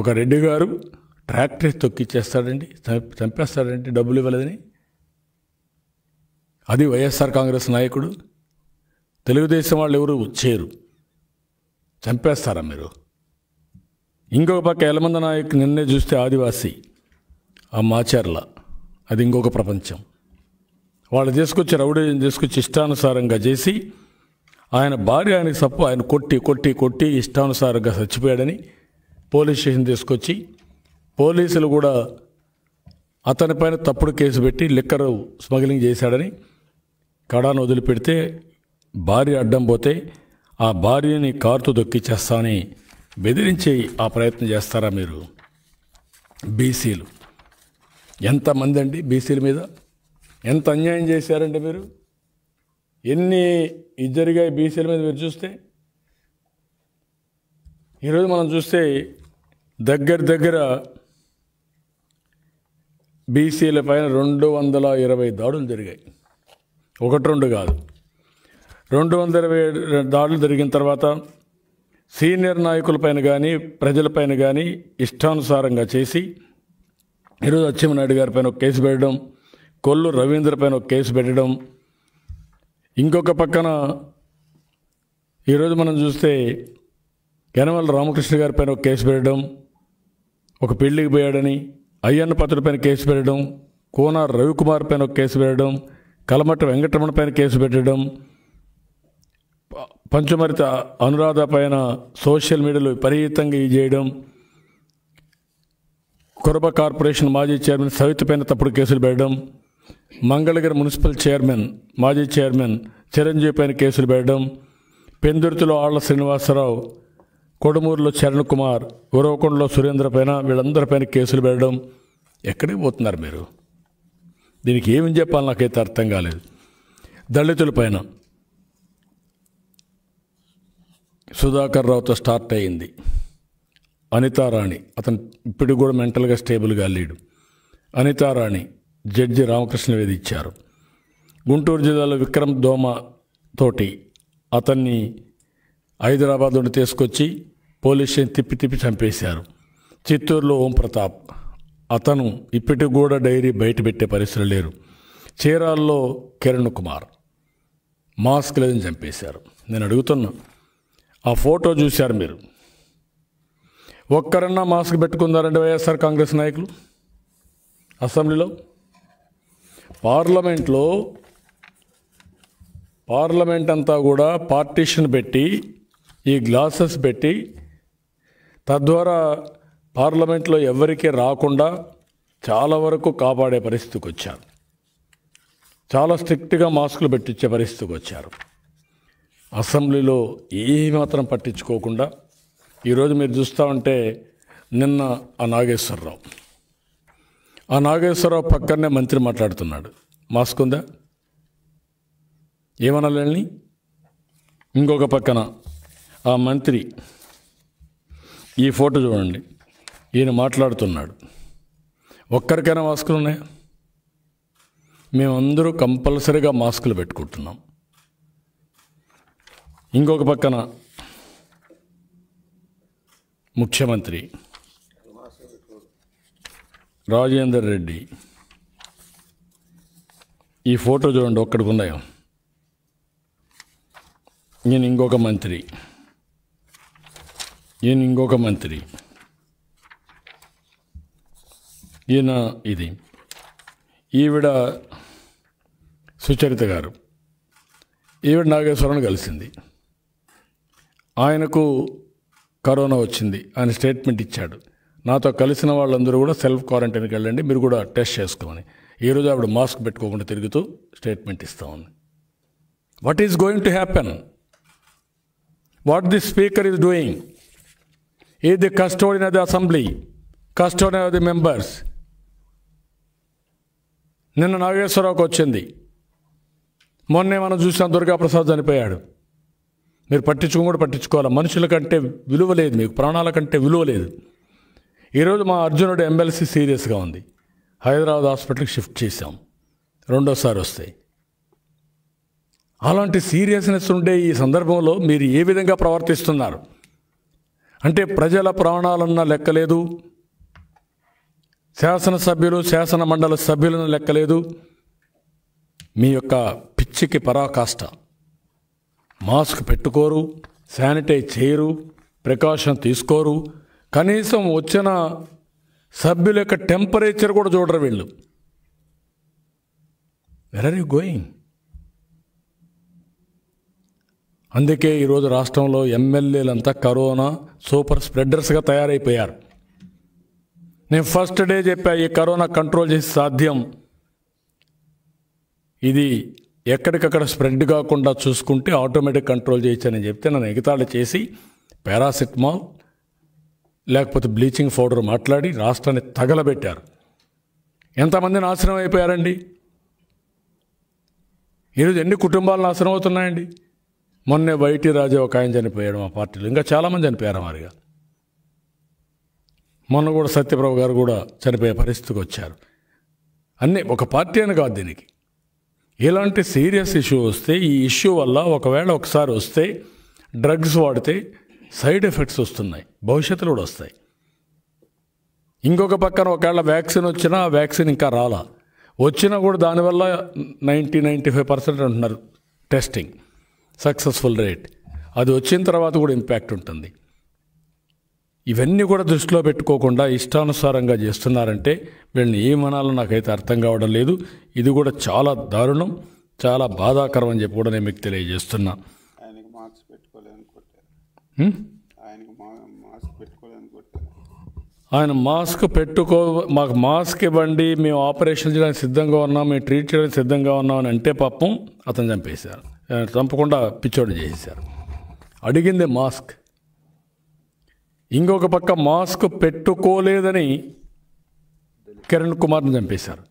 ఒక రెడ్డి గారు ట్రాక్టరీ తొక్కిచ్చేస్తాడండి చంపేస్తాడండి డబ్బులు ఇవ్వలేదని అది వైఎస్ఆర్ కాంగ్రెస్ నాయకుడు తెలుగుదేశం వాళ్ళు ఎవరు చేరు చంపేస్తారా మీరు ఇంకొక పక్క ఎలమంద నాయక్ నిన్నే చూస్తే ఆదివాసి ఆ మాచర్ల అది ఇంకొక ప్రపంచం వాళ్ళు తీసుకొచ్చి రౌడీజం తీసుకొచ్చి ఇష్టానుసారంగా చేసి ఆయన భార్య ఆయన సప్పు ఆయన కొట్టి కొట్టి కొట్టి ఇష్టానుసారంగా చచ్చిపోయాడని పోలీస్ స్టేషన్ తీసుకొచ్చి పోలీసులు కూడా అతనిపైన తప్పుడు కేసు పెట్టి లిక్కర్ స్మగ్లింగ్ చేశాడని కడాను వదిలిపెడితే భార్య అడ్డం పోతే ఆ భార్యని కారుతో దొక్కిచ్చేస్తామని బెదిరించి ఆ ప్రయత్నం చేస్తారా మీరు బీసీలు ఎంతమంది అండి బీసీల మీద ఎంత అన్యాయం చేశారంటే మీరు ఎన్ని ఇది జరిగాయి బీసీల మీద మీరు చూస్తే ఈరోజు మనం చూస్తే దగ్గర దగ్గర బీసీల పైన రెండు వందల ఇరవై దాడులు జరిగాయి ఒకటి రెండు కాదు రెండు వందల ఇరవై దాడులు జరిగిన తర్వాత సీనియర్ నాయకులపైన కానీ ప్రజలపైన కానీ ఇష్టానుసారంగా చేసి ఈరోజు అచ్చెమ్మనాయుడు గారి పైన ఒక కేసు పెట్టడం కొల్లు రవీంద్ర పైన ఒక కేసు పెట్టడం ఇంకొక పక్కన ఈరోజు మనం చూస్తే యనమల రామకృష్ణ గారి పైన ఒక కేసు పెట్టడం ఒక పెళ్లికి పోయాడని అయ్యన్న పత్రుడి పైన కేసు పెట్టడం కోన రవికుమార్ పైన ఒక కేసు పెట్టడం కలమట్ట వెంకటరమణ పైన కేసు పెట్టడం పంచమరిత అనురాధ పైన సోషల్ మీడియాలో విపరీతంగా ఇది చేయడం కురబ కార్పొరేషన్ మాజీ చైర్మన్ సవిత పైన తప్పుడు కేసులు పెట్టడం మంగళగిరి మున్సిపల్ చైర్మన్ మాజీ చైర్మన్ చిరంజీవి పైన కేసులు పెట్టడం పెందుర్తిలో ఆళ్ల శ్రీనివాసరావు కొడుమూరులో చరణ్ కుమార్ ఉరవకొండలో సురేంద్ర పైన వీళ్ళందరిపైన కేసులు పెట్టడం ఎక్కడికి పోతున్నారు మీరు దీనికి ఏమి చెప్పాలి నాకైతే అర్థం కాలేదు దళితుల పైన సుధాకర్ రావుతో స్టార్ట్ అయ్యింది అనితారాణి అతను ఇప్పుడు కూడా మెంటల్గా స్టేబుల్గా లేడు అనితారాణి జడ్జి రామకృష్ణ వేది ఇచ్చారు గుంటూరు జిల్లాలో విక్రమ్ దోమ తోటి అతన్ని హైదరాబాద్ నుండి తీసుకొచ్చి పోలీస్ స్టేషన్ తిప్పి తిప్పి చంపేశారు చిత్తూరులో ఓం ప్రతాప్ అతను ఇప్పటికి కూడా డైరీ బయటపెట్టే పరిస్థితులు లేరు చీరాల్లో కిరణ్ కుమార్ మాస్క్ లేదని చంపేశారు నేను అడుగుతున్నా ఆ ఫోటో చూశారు మీరు ఒక్కరన్నా మాస్క్ పెట్టుకుందారండి వైఎస్ఆర్ కాంగ్రెస్ నాయకులు అసెంబ్లీలో పార్లమెంట్లో పార్లమెంట్ అంతా కూడా పార్టీషన్ పెట్టి ఈ గ్లాసెస్ పెట్టి తద్వారా పార్లమెంట్లో ఎవరికీ రాకుండా చాలా వరకు కాపాడే పరిస్థితికి వచ్చారు చాలా స్ట్రిక్ట్గా మాస్కులు పెట్టించే పరిస్థితికి వచ్చారు అసెంబ్లీలో ఏమాత్రం పట్టించుకోకుండా ఈరోజు మీరు చూస్తూ ఉంటే నిన్న ఆ నాగేశ్వరరావు ఆ నాగేశ్వరరావు పక్కనే మంత్రి మాట్లాడుతున్నాడు మాస్క్ ఉందా ఏమనాలని ఇంకొక పక్కన ఆ మంత్రి ఈ ఫోటో చూడండి ఈయన మాట్లాడుతున్నాడు ఒక్కరికైనా మాస్కులు ఉన్నాయా మేమందరూ కంపల్సరీగా మాస్కులు పెట్టుకుంటున్నాం ఇంకొక పక్కన ముఖ్యమంత్రి రాజేందర్ రెడ్డి ఈ ఫోటో చూడండి ఒక్కడికి ఉన్నాయో నేను ఇంకొక మంత్రి ఈయన ఇంకొక మంత్రి ఈయన ఇది ఈవిడ సుచరిత గారు ఈవిడ నాగేశ్వరను కలిసింది ఆయనకు కరోనా వచ్చింది ఆయన స్టేట్మెంట్ ఇచ్చాడు నాతో కలిసిన వాళ్ళందరూ కూడా సెల్ఫ్ క్వారంటైన్కి వెళ్ళండి మీరు కూడా టెస్ట్ చేసుకోమని ఈరోజు ఆవిడ మాస్క్ పెట్టుకోకుండా తిరుగుతూ స్టేట్మెంట్ ఇస్తా ఉంది what is going to happen what the speaker is doing ఈ the custodian of the assembly custodian of the members నిన్న నాగేశ్వరరావుకి వచ్చింది మొన్నే మనం దుర్గా దుర్గాప్రసాద్ చనిపోయాడు మీరు పట్టించుకుని కూడా పట్టించుకోవాలి మనుషుల కంటే విలువ లేదు మీకు ప్రాణాల కంటే విలువ లేదు ఈరోజు మా అర్జునుడు ఎంఎల్సీ సీరియస్గా ఉంది హైదరాబాద్ హాస్పిటల్కి షిఫ్ట్ చేశాం రెండోసారి వస్తాయి అలాంటి సీరియస్నెస్ ఉండే ఈ సందర్భంలో మీరు ఏ విధంగా ప్రవర్తిస్తున్నారు అంటే ప్రజల ప్రాణాలన్న లెక్కలేదు శాసనసభ్యులు శాసన మండలి సభ్యులను లెక్కలేదు మీ యొక్క పిచ్చికి పరాకాష్ట మాస్క్ పెట్టుకోరు శానిటైజ్ చేయరు ప్రికాషన్ తీసుకోరు కనీసం వచ్చిన సభ్యుల యొక్క టెంపరేచర్ కూడా చూడరు వీళ్ళు వెర్ ఆర్ యూ గోయింగ్ అందుకే ఈరోజు రాష్ట్రంలో ఎమ్మెల్యేలంతా కరోనా సూపర్ స్ప్రెడర్స్గా తయారైపోయారు నేను ఫస్ట్ డే చెప్పా ఈ కరోనా కంట్రోల్ చేసి సాధ్యం ఇది ఎక్కడికక్కడ స్ప్రెడ్ కాకుండా చూసుకుంటే ఆటోమేటిక్ కంట్రోల్ అని చెప్తే నన్ను ఎగతాళి చేసి పారాసిటమాల్ లేకపోతే బ్లీచింగ్ పౌడర్ మాట్లాడి రాష్ట్రాన్ని తగలబెట్టారు ఎంతమంది నాశనం అయిపోయారండి ఈరోజు ఎన్ని కుటుంబాలు నాశనం అవుతున్నాయండి మొన్నే వైటి రాజా ఒక ఆయన చనిపోయాడు మా పార్టీలో ఇంకా చాలామంది చనిపోయారు మరిగా మొన్న కూడా సత్యప్రభు గారు కూడా చనిపోయే పరిస్థితికి వచ్చారు అన్నీ ఒక పార్టీ అని కాదు దీనికి ఇలాంటి సీరియస్ ఇష్యూ వస్తే ఈ ఇష్యూ వల్ల ఒకవేళ ఒకసారి వస్తే డ్రగ్స్ వాడితే సైడ్ ఎఫెక్ట్స్ వస్తున్నాయి భవిష్యత్తులో కూడా వస్తాయి ఇంకొక పక్కన ఒకవేళ వ్యాక్సిన్ వచ్చినా వ్యాక్సిన్ ఇంకా రాలా వచ్చినా కూడా దానివల్ల నైంటీ నైంటీ ఫైవ్ పర్సెంట్ అంటున్నారు టెస్టింగ్ సక్సెస్ఫుల్ రేట్ అది వచ్చిన తర్వాత కూడా ఇంపాక్ట్ ఉంటుంది ఇవన్నీ కూడా దృష్టిలో పెట్టుకోకుండా ఇష్టానుసారంగా చేస్తున్నారంటే వీళ్ళని ఏమనాలో నాకైతే అర్థం కావడం లేదు ఇది కూడా చాలా దారుణం చాలా బాధాకరం అని చెప్పి కూడా నేను మీకు తెలియజేస్తున్నా Hmm? ఆయన మాస్క్ పెట్టుకో మాకు మాస్క్ ఇవ్వండి మేము ఆపరేషన్ చేయడానికి సిద్ధంగా ఉన్నాం మేము ట్రీట్ చేయడానికి సిద్ధంగా ఉన్నాం అని అంటే పాపం అతను చంపేశారు చంపకుండా పిచ్చోడు చేసేసారు అడిగింది మాస్క్ ఇంకొక పక్క మాస్క్ పెట్టుకోలేదని కిరణ్ కుమార్ని చంపేశారు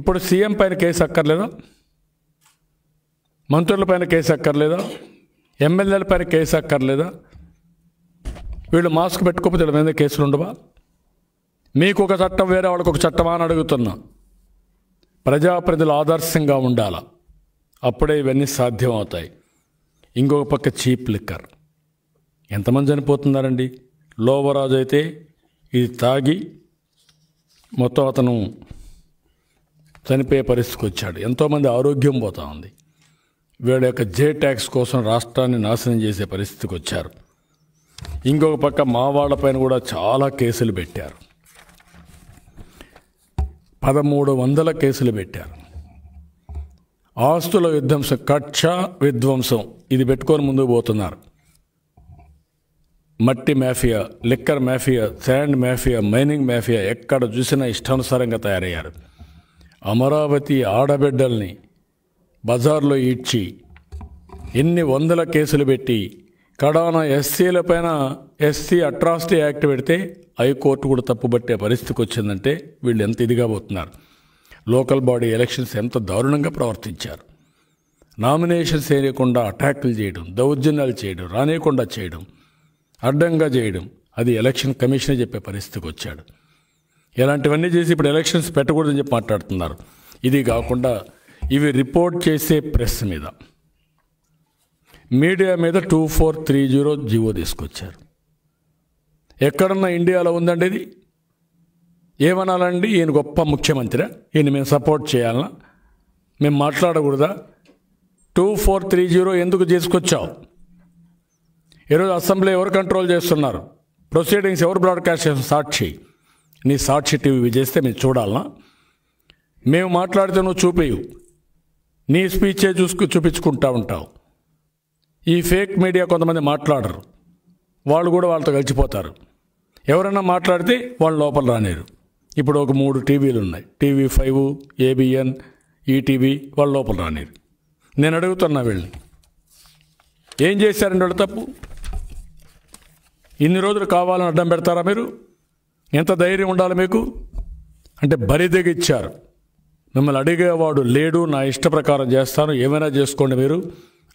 ఇప్పుడు సీఎం పైన కేసు అక్కర్లేదా మంత్రుల పైన కేసు అక్కర్లేదా ఎమ్మెల్యేల పైన కేసు అక్కర్లేదా వీళ్ళు మాస్క్ పెట్టుకోకపోతే మీద కేసులు ఉండవా మీకు ఒక చట్టం వేరే వాళ్ళకు ఒక చట్టమా అని అడుగుతున్నా ప్రజాప్రతిలు ఆదర్శంగా ఉండాల అప్పుడే ఇవన్నీ సాధ్యం అవుతాయి ఇంకొక పక్క చీప్ లిక్కర్ ఎంతమంది చనిపోతున్నారండి లోవరాజు అయితే ఇది తాగి మొత్తం అతను చనిపోయే పరిస్థితికి వచ్చాడు ఎంతోమంది ఆరోగ్యం పోతా ఉంది వీళ్ళ యొక్క జే ట్యాక్స్ కోసం రాష్ట్రాన్ని నాశనం చేసే పరిస్థితికి వచ్చారు ఇంకొక పక్క మా వాళ్ళపైన కూడా చాలా కేసులు పెట్టారు పదమూడు వందల కేసులు పెట్టారు ఆస్తుల విధ్వంసం కక్ష విధ్వంసం ఇది పెట్టుకొని ముందుకు పోతున్నారు మట్టి mafia liquor mafia sand mafia mining mafia ఎక్కడ చూసినా ఇష్టానుసారంగా తయారయ్యారు అమరావతి ఆడబిడ్డల్ని బజార్లో ఈడ్చి ఎన్ని వందల కేసులు పెట్టి కడాన ఎస్సీల పైన ఎస్సీ అట్రాసిటీ యాక్ట్ పెడితే హైకోర్టు కూడా తప్పుబట్టే పరిస్థితికి వచ్చిందంటే వీళ్ళు ఎంత ఇదిగా పోతున్నారు లోకల్ బాడీ ఎలక్షన్స్ ఎంత దారుణంగా ప్రవర్తించారు నామినేషన్స్ వేయకుండా అటాకులు చేయడం దౌర్జన్యాలు చేయడం రానియకుండా చేయడం అడ్డంగా చేయడం అది ఎలక్షన్ కమిషనే చెప్పే పరిస్థితికి వచ్చాడు ఇలాంటివన్నీ చేసి ఇప్పుడు ఎలక్షన్స్ పెట్టకూడదని చెప్పి మాట్లాడుతున్నారు ఇది కాకుండా ఇవి రిపోర్ట్ చేసే ప్రెస్ మీద మీడియా మీద two four three zero GO తీసుకొచ్చారు ఎక్కడున్న ఇండియాలో ఉందండి ఇది ఏమనాలండి ఈయన గొప్ప ముఖ్యమంత్రి ఈయన మేము సపోర్ట్ చేయాలనా మేము మాట్లాడకూడదా టూ ఫోర్ త్రీ జీరో ఎందుకు తీసుకొచ్చావు ఈరోజు అసెంబ్లీ ఎవరు కంట్రోల్ చేస్తున్నారు ప్రొసీడింగ్స్ ఎవరు బ్రాడ్కాస్ట్ చేస్తున్నారు సాక్షి నీ సాక్షి టీవీ చేస్తే మేము చూడాలనా మేము మాట్లాడితే నువ్వు చూపేయు నీ స్పీచే చూసుకు చూపించుకుంటా ఉంటావు ఈ ఫేక్ మీడియా కొంతమంది మాట్లాడరు వాళ్ళు కూడా వాళ్ళతో కలిసిపోతారు ఎవరైనా మాట్లాడితే వాళ్ళు లోపల రానేరు ఇప్పుడు ఒక మూడు టీవీలు ఉన్నాయి టీవీ ఫైవ్ ఏబిఎన్ ఈటీవీ వాళ్ళు లోపల రానేరు నేను అడుగుతున్నా వీళ్ళని ఏం చేశారండి వాళ్ళు తప్పు ఇన్ని రోజులు కావాలని అడ్డం పెడతారా మీరు ఎంత ధైర్యం ఉండాలి మీకు అంటే బరిదెగిచ్చారు మిమ్మల్ని అడిగేవాడు లేడు నా ఇష్ట ప్రకారం చేస్తాను ఏమైనా చేసుకోండి మీరు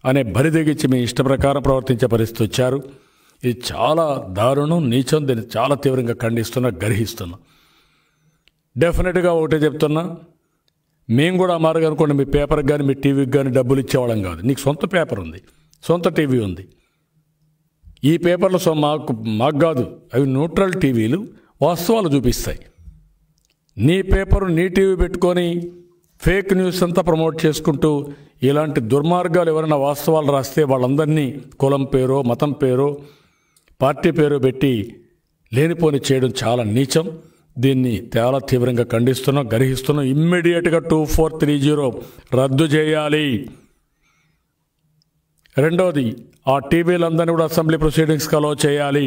అనే బరి తెగించి మీ ఇష్ట ప్రకారం ప్రవర్తించే పరిస్థితి వచ్చారు ఇది చాలా దారుణం నీచం దీన్ని చాలా తీవ్రంగా ఖండిస్తున్నా గ్రహిస్తున్నా డెఫినెట్గా ఒకటే చెప్తున్నా మేము కూడా మారుగా అనుకోండి మీ పేపర్కి కానీ మీ టీవీకి కానీ డబ్బులు ఇచ్చేవాళ్ళం కాదు నీకు సొంత పేపర్ ఉంది సొంత టీవీ ఉంది ఈ పేపర్లు మాకు మాకు కాదు అవి న్యూట్రల్ టీవీలు వాస్తవాలు చూపిస్తాయి నీ పేపరు నీ టీవీ పెట్టుకొని ఫేక్ న్యూస్ అంతా ప్రమోట్ చేసుకుంటూ ఇలాంటి దుర్మార్గాలు ఎవరైనా వాస్తవాలు రాస్తే వాళ్ళందరినీ కులం పేరో మతం పేరో పార్టీ పేరు పెట్టి లేనిపోని చేయడం చాలా నీచం దీన్ని చాలా తీవ్రంగా ఖండిస్తున్నాం గ్రహిస్తున్నాం ఇమ్మీడియట్గా టూ ఫోర్ త్రీ జీరో రద్దు చేయాలి రెండవది ఆ టీవీలందరినీ కూడా అసెంబ్లీ ప్రొసీడింగ్స్కి అలో చేయాలి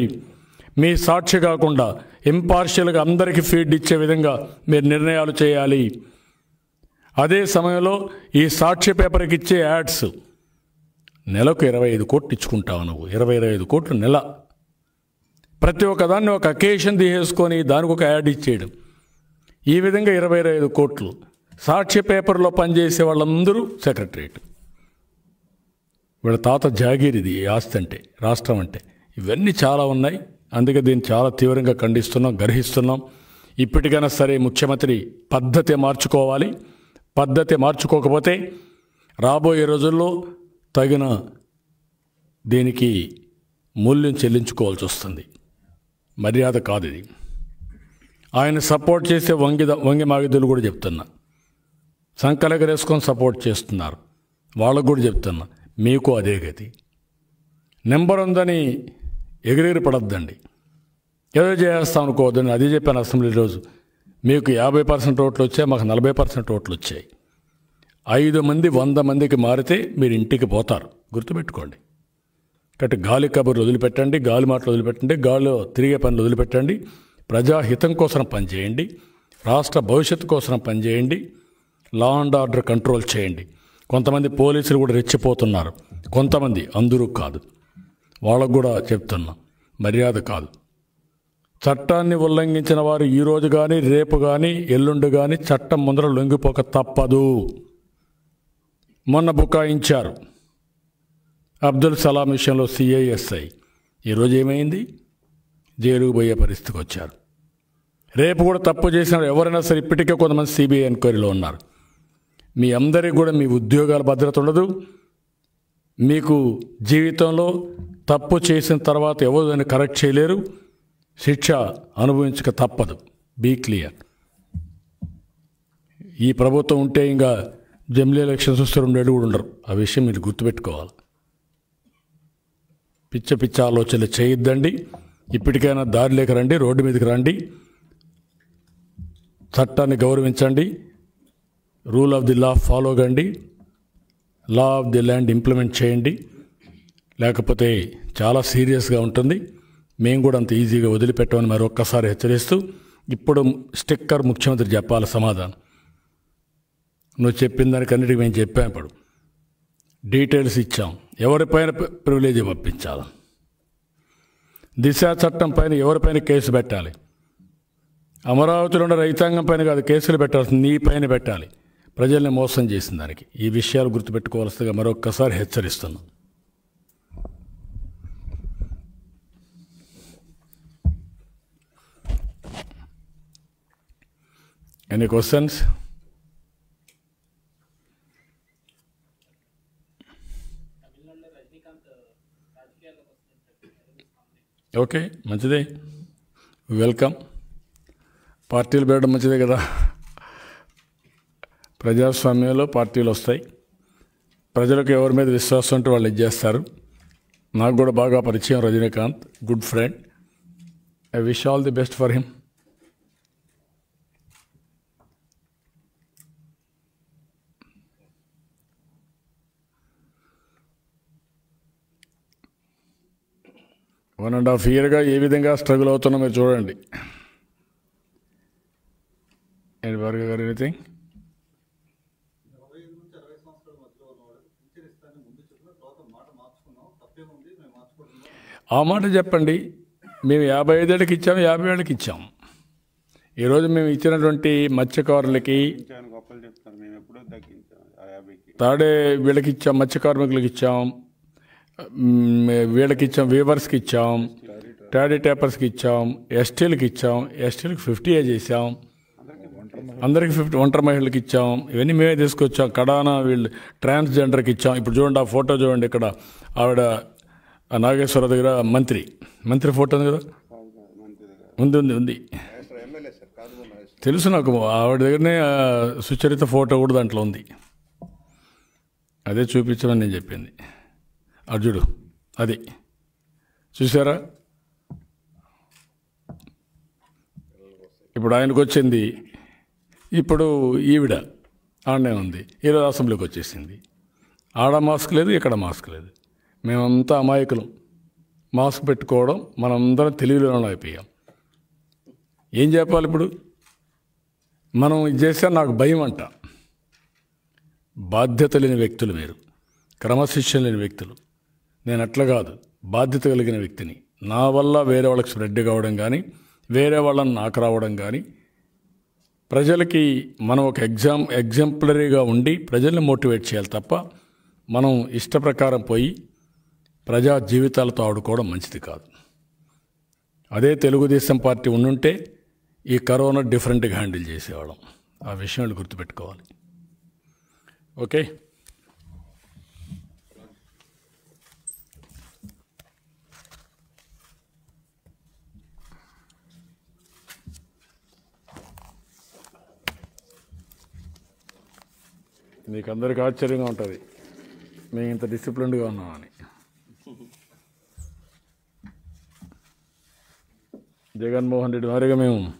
మీ సాక్షి కాకుండా ఇంపార్షియల్గా అందరికీ ఫీడ్ ఇచ్చే విధంగా మీరు నిర్ణయాలు చేయాలి అదే సమయంలో ఈ సాక్షి పేపర్కి ఇచ్చే యాడ్స్ నెలకు ఇరవై ఐదు కోట్లు ఇచ్చుకుంటావు నువ్వు ఇరవై ఇరవై ఐదు కోట్లు నెల ప్రతి ఒక్కదాన్ని ఒక అకేషన్ తీసేసుకొని దానికి ఒక యాడ్ ఇచ్చేయడం ఈ విధంగా ఇరవై ఇరవై ఐదు కోట్లు సాక్షి పేపర్లో పనిచేసే వాళ్ళందరూ సెక్రటరేట్ వీళ్ళ తాత ఇది ఆస్తి అంటే రాష్ట్రం అంటే ఇవన్నీ చాలా ఉన్నాయి అందుకే దీన్ని చాలా తీవ్రంగా ఖండిస్తున్నాం గర్హిస్తున్నాం ఇప్పటికైనా సరే ముఖ్యమంత్రి పద్ధతి మార్చుకోవాలి పద్ధతి మార్చుకోకపోతే రాబోయే రోజుల్లో తగిన దీనికి మూల్యం చెల్లించుకోవాల్సి వస్తుంది మర్యాద కాదు ఇది ఆయన సపోర్ట్ చేసే వంగి వంగి మాగిదులు కూడా చెప్తున్నా సంకలగరేసుకొని సపోర్ట్ చేస్తున్నారు వాళ్ళకు కూడా చెప్తున్నా మీకు అదే గతి నెంబర్ ఉందని ఎగిరెగిరి పడద్దండి ఏదో చేస్తాం అనుకోవద్దండి అదే చెప్పాను అసెంబ్లీ రోజు మీకు యాభై పర్సెంట్ ఓట్లు వచ్చాయి మాకు నలభై పర్సెంట్ ఓట్లు వచ్చాయి ఐదు మంది వంద మందికి మారితే మీరు ఇంటికి పోతారు గుర్తుపెట్టుకోండి కాబట్టి గాలి కబుర్లు వదిలిపెట్టండి గాలి మాటలు వదిలిపెట్టండి గాలిలో తిరిగే పనులు వదిలిపెట్టండి ప్రజాహితం కోసం పనిచేయండి రాష్ట్ర భవిష్యత్తు కోసం పనిచేయండి లా అండ్ ఆర్డర్ కంట్రోల్ చేయండి కొంతమంది పోలీసులు కూడా రెచ్చిపోతున్నారు కొంతమంది అందరూ కాదు వాళ్ళకు కూడా చెప్తున్నా మర్యాద కాదు చట్టాన్ని ఉల్లంఘించిన వారు ఈరోజు కానీ రేపు కానీ ఎల్లుండి కానీ చట్టం ముందర లొంగిపోక తప్పదు మొన్న బుకాయించారు అబ్దుల్ సలాం విషయంలో సిఐఎస్ఐ ఈరోజు ఏమైంది జైలుకు పోయే పరిస్థితికి వచ్చారు రేపు కూడా తప్పు చేసిన ఎవరైనా సరే ఇప్పటికే కొంతమంది సిబిఐ ఎంక్వైరీలో ఉన్నారు మీ అందరికీ కూడా మీ ఉద్యోగాల భద్రత ఉండదు మీకు జీవితంలో తప్పు చేసిన తర్వాత ఎవరు దాన్ని కరెక్ట్ చేయలేరు శిక్ష అనుభవించక తప్పదు బీ క్లియర్ ఈ ప్రభుత్వం ఉంటే ఇంకా జమ్లీ ఎలక్షన్స్ వస్తే రెండేళ్ళు కూడా ఉండరు ఆ విషయం మీరు గుర్తుపెట్టుకోవాలి పిచ్చ పిచ్చ ఆలోచనలు చేయొద్దండి ఇప్పటికైనా దారిలోకి రండి రోడ్డు మీదకి రండి చట్టాన్ని గౌరవించండి rule of the law follow కండి law of the land implement చేయండి లేకపోతే చాలా సీరియస్గా ఉంటుంది మేము కూడా అంత ఈజీగా వదిలిపెట్టమని ఒక్కసారి హెచ్చరిస్తూ ఇప్పుడు స్టిక్కర్ ముఖ్యమంత్రి చెప్పాలి సమాధానం నువ్వు చెప్పిన దానికన్నిటికీ మేము చెప్పాం ఇప్పుడు డీటెయిల్స్ ఇచ్చాం ఎవరిపైన ప్రివిలేజ్ పంపించాలి దిశ చట్టం పైన ఎవరిపైన కేసు పెట్టాలి అమరావతిలో ఉన్న రైతాంగం పైన కాదు కేసులు పెట్టాల్సింది నీ పైన పెట్టాలి ప్రజల్ని మోసం చేసిన దానికి ఈ విషయాలు గుర్తుపెట్టుకోవాల్సిందిగా మరొక్కసారి హెచ్చరిస్తున్నాను ఎనీ క్వశ్చన్స్ ఓకే మంచిదే వెల్కమ్ పార్టీలు పెట్టడం మంచిదే కదా ప్రజాస్వామ్యంలో పార్టీలు వస్తాయి ప్రజలకు ఎవరి మీద విశ్వాసం ఉంటే వాళ్ళు ఇచ్చేస్తారు నాకు కూడా బాగా పరిచయం Rajinikanth good friend I wish all the best for him one and half ఇయర్గా ఏ విధంగా స్ట్రగుల్ అవుతున్నా మీరు చూడండి అండ్ భార్గ గారు ఎనీథింగ్ ఆ మాట చెప్పండి మేము యాభై ఐదేళ్ళకి ఇచ్చాము యాభై ఏళ్ళకి ఇచ్చాము ఈరోజు మేము ఇచ్చినటువంటి మత్స్యకారులకి తాడే వీళ్ళకి ఇచ్చాం మత్స్య కార్మికులకు ఇచ్చాము వీళ్ళకి ఇచ్చాం వీవర్స్కి ఇచ్చాం టాడీ టేపర్స్కి ఇచ్చాం ఎస్టీలకి ఇచ్చాం ఎస్టీలకు ఫిఫ్టీ ఏ చేసాం అందరికి ఫిఫ్టీ ఒంటరి మహిళలకు ఇచ్చాం ఇవన్నీ మేమే తీసుకొచ్చాం కడానా వీళ్ళు ట్రాన్స్జెండర్కి ఇచ్చాం ఇప్పుడు చూడండి ఆ ఫోటో చూడండి ఇక్కడ ఆవిడ నాగేశ్వర దగ్గర మంత్రి మంత్రి ఫోటో ఉంది కదా ఉంది ఉంది ఉంది తెలుసు నాకు ఆవిడ దగ్గరనే సుచరిత ఫోటో కూడా దాంట్లో ఉంది అదే చూపించమని నేను చెప్పింది అర్జుడు అది చూసారా ఇప్పుడు ఆయనకు వచ్చింది ఇప్పుడు ఈవిడ ఆడనే ఉంది ఈరోజు అసెంబ్లీకి వచ్చేసింది ఆడ మాస్క్ లేదు ఇక్కడ మాస్క్ లేదు మేమంతా అమాయకులు మాస్క్ పెట్టుకోవడం మనందరం తెలివిలోనే అయిపోయాం ఏం చెప్పాలి ఇప్పుడు మనం ఇది చేస్తే నాకు భయం అంట బాధ్యత లేని వ్యక్తులు వేరు క్రమశిక్షణ లేని వ్యక్తులు నేను అట్లా కాదు బాధ్యత కలిగిన వ్యక్తిని నా వల్ల వేరే వాళ్ళకి స్ప్రెడ్ కావడం కానీ వేరే వాళ్ళని నాకు రావడం కానీ ప్రజలకి మనం ఒక ఎగ్జామ్ ఎగ్జాంపులరీగా ఉండి ప్రజల్ని మోటివేట్ చేయాలి తప్ప మనం ఇష్టప్రకారం పోయి ప్రజా జీవితాలతో ఆడుకోవడం మంచిది కాదు అదే తెలుగుదేశం పార్టీ ఉండుంటే ఈ కరోనా డిఫరెంట్గా హ్యాండిల్ చేసేవాళ్ళం ఆ విషయాలు గుర్తుపెట్టుకోవాలి ఓకే మీకు అందరికీ ఆశ్చర్యంగా ఉంటుంది మేము ఇంత డిసిప్లిన్డ్గా ఉన్నామని జగన్మోహన్ రెడ్డి వారిగా మేము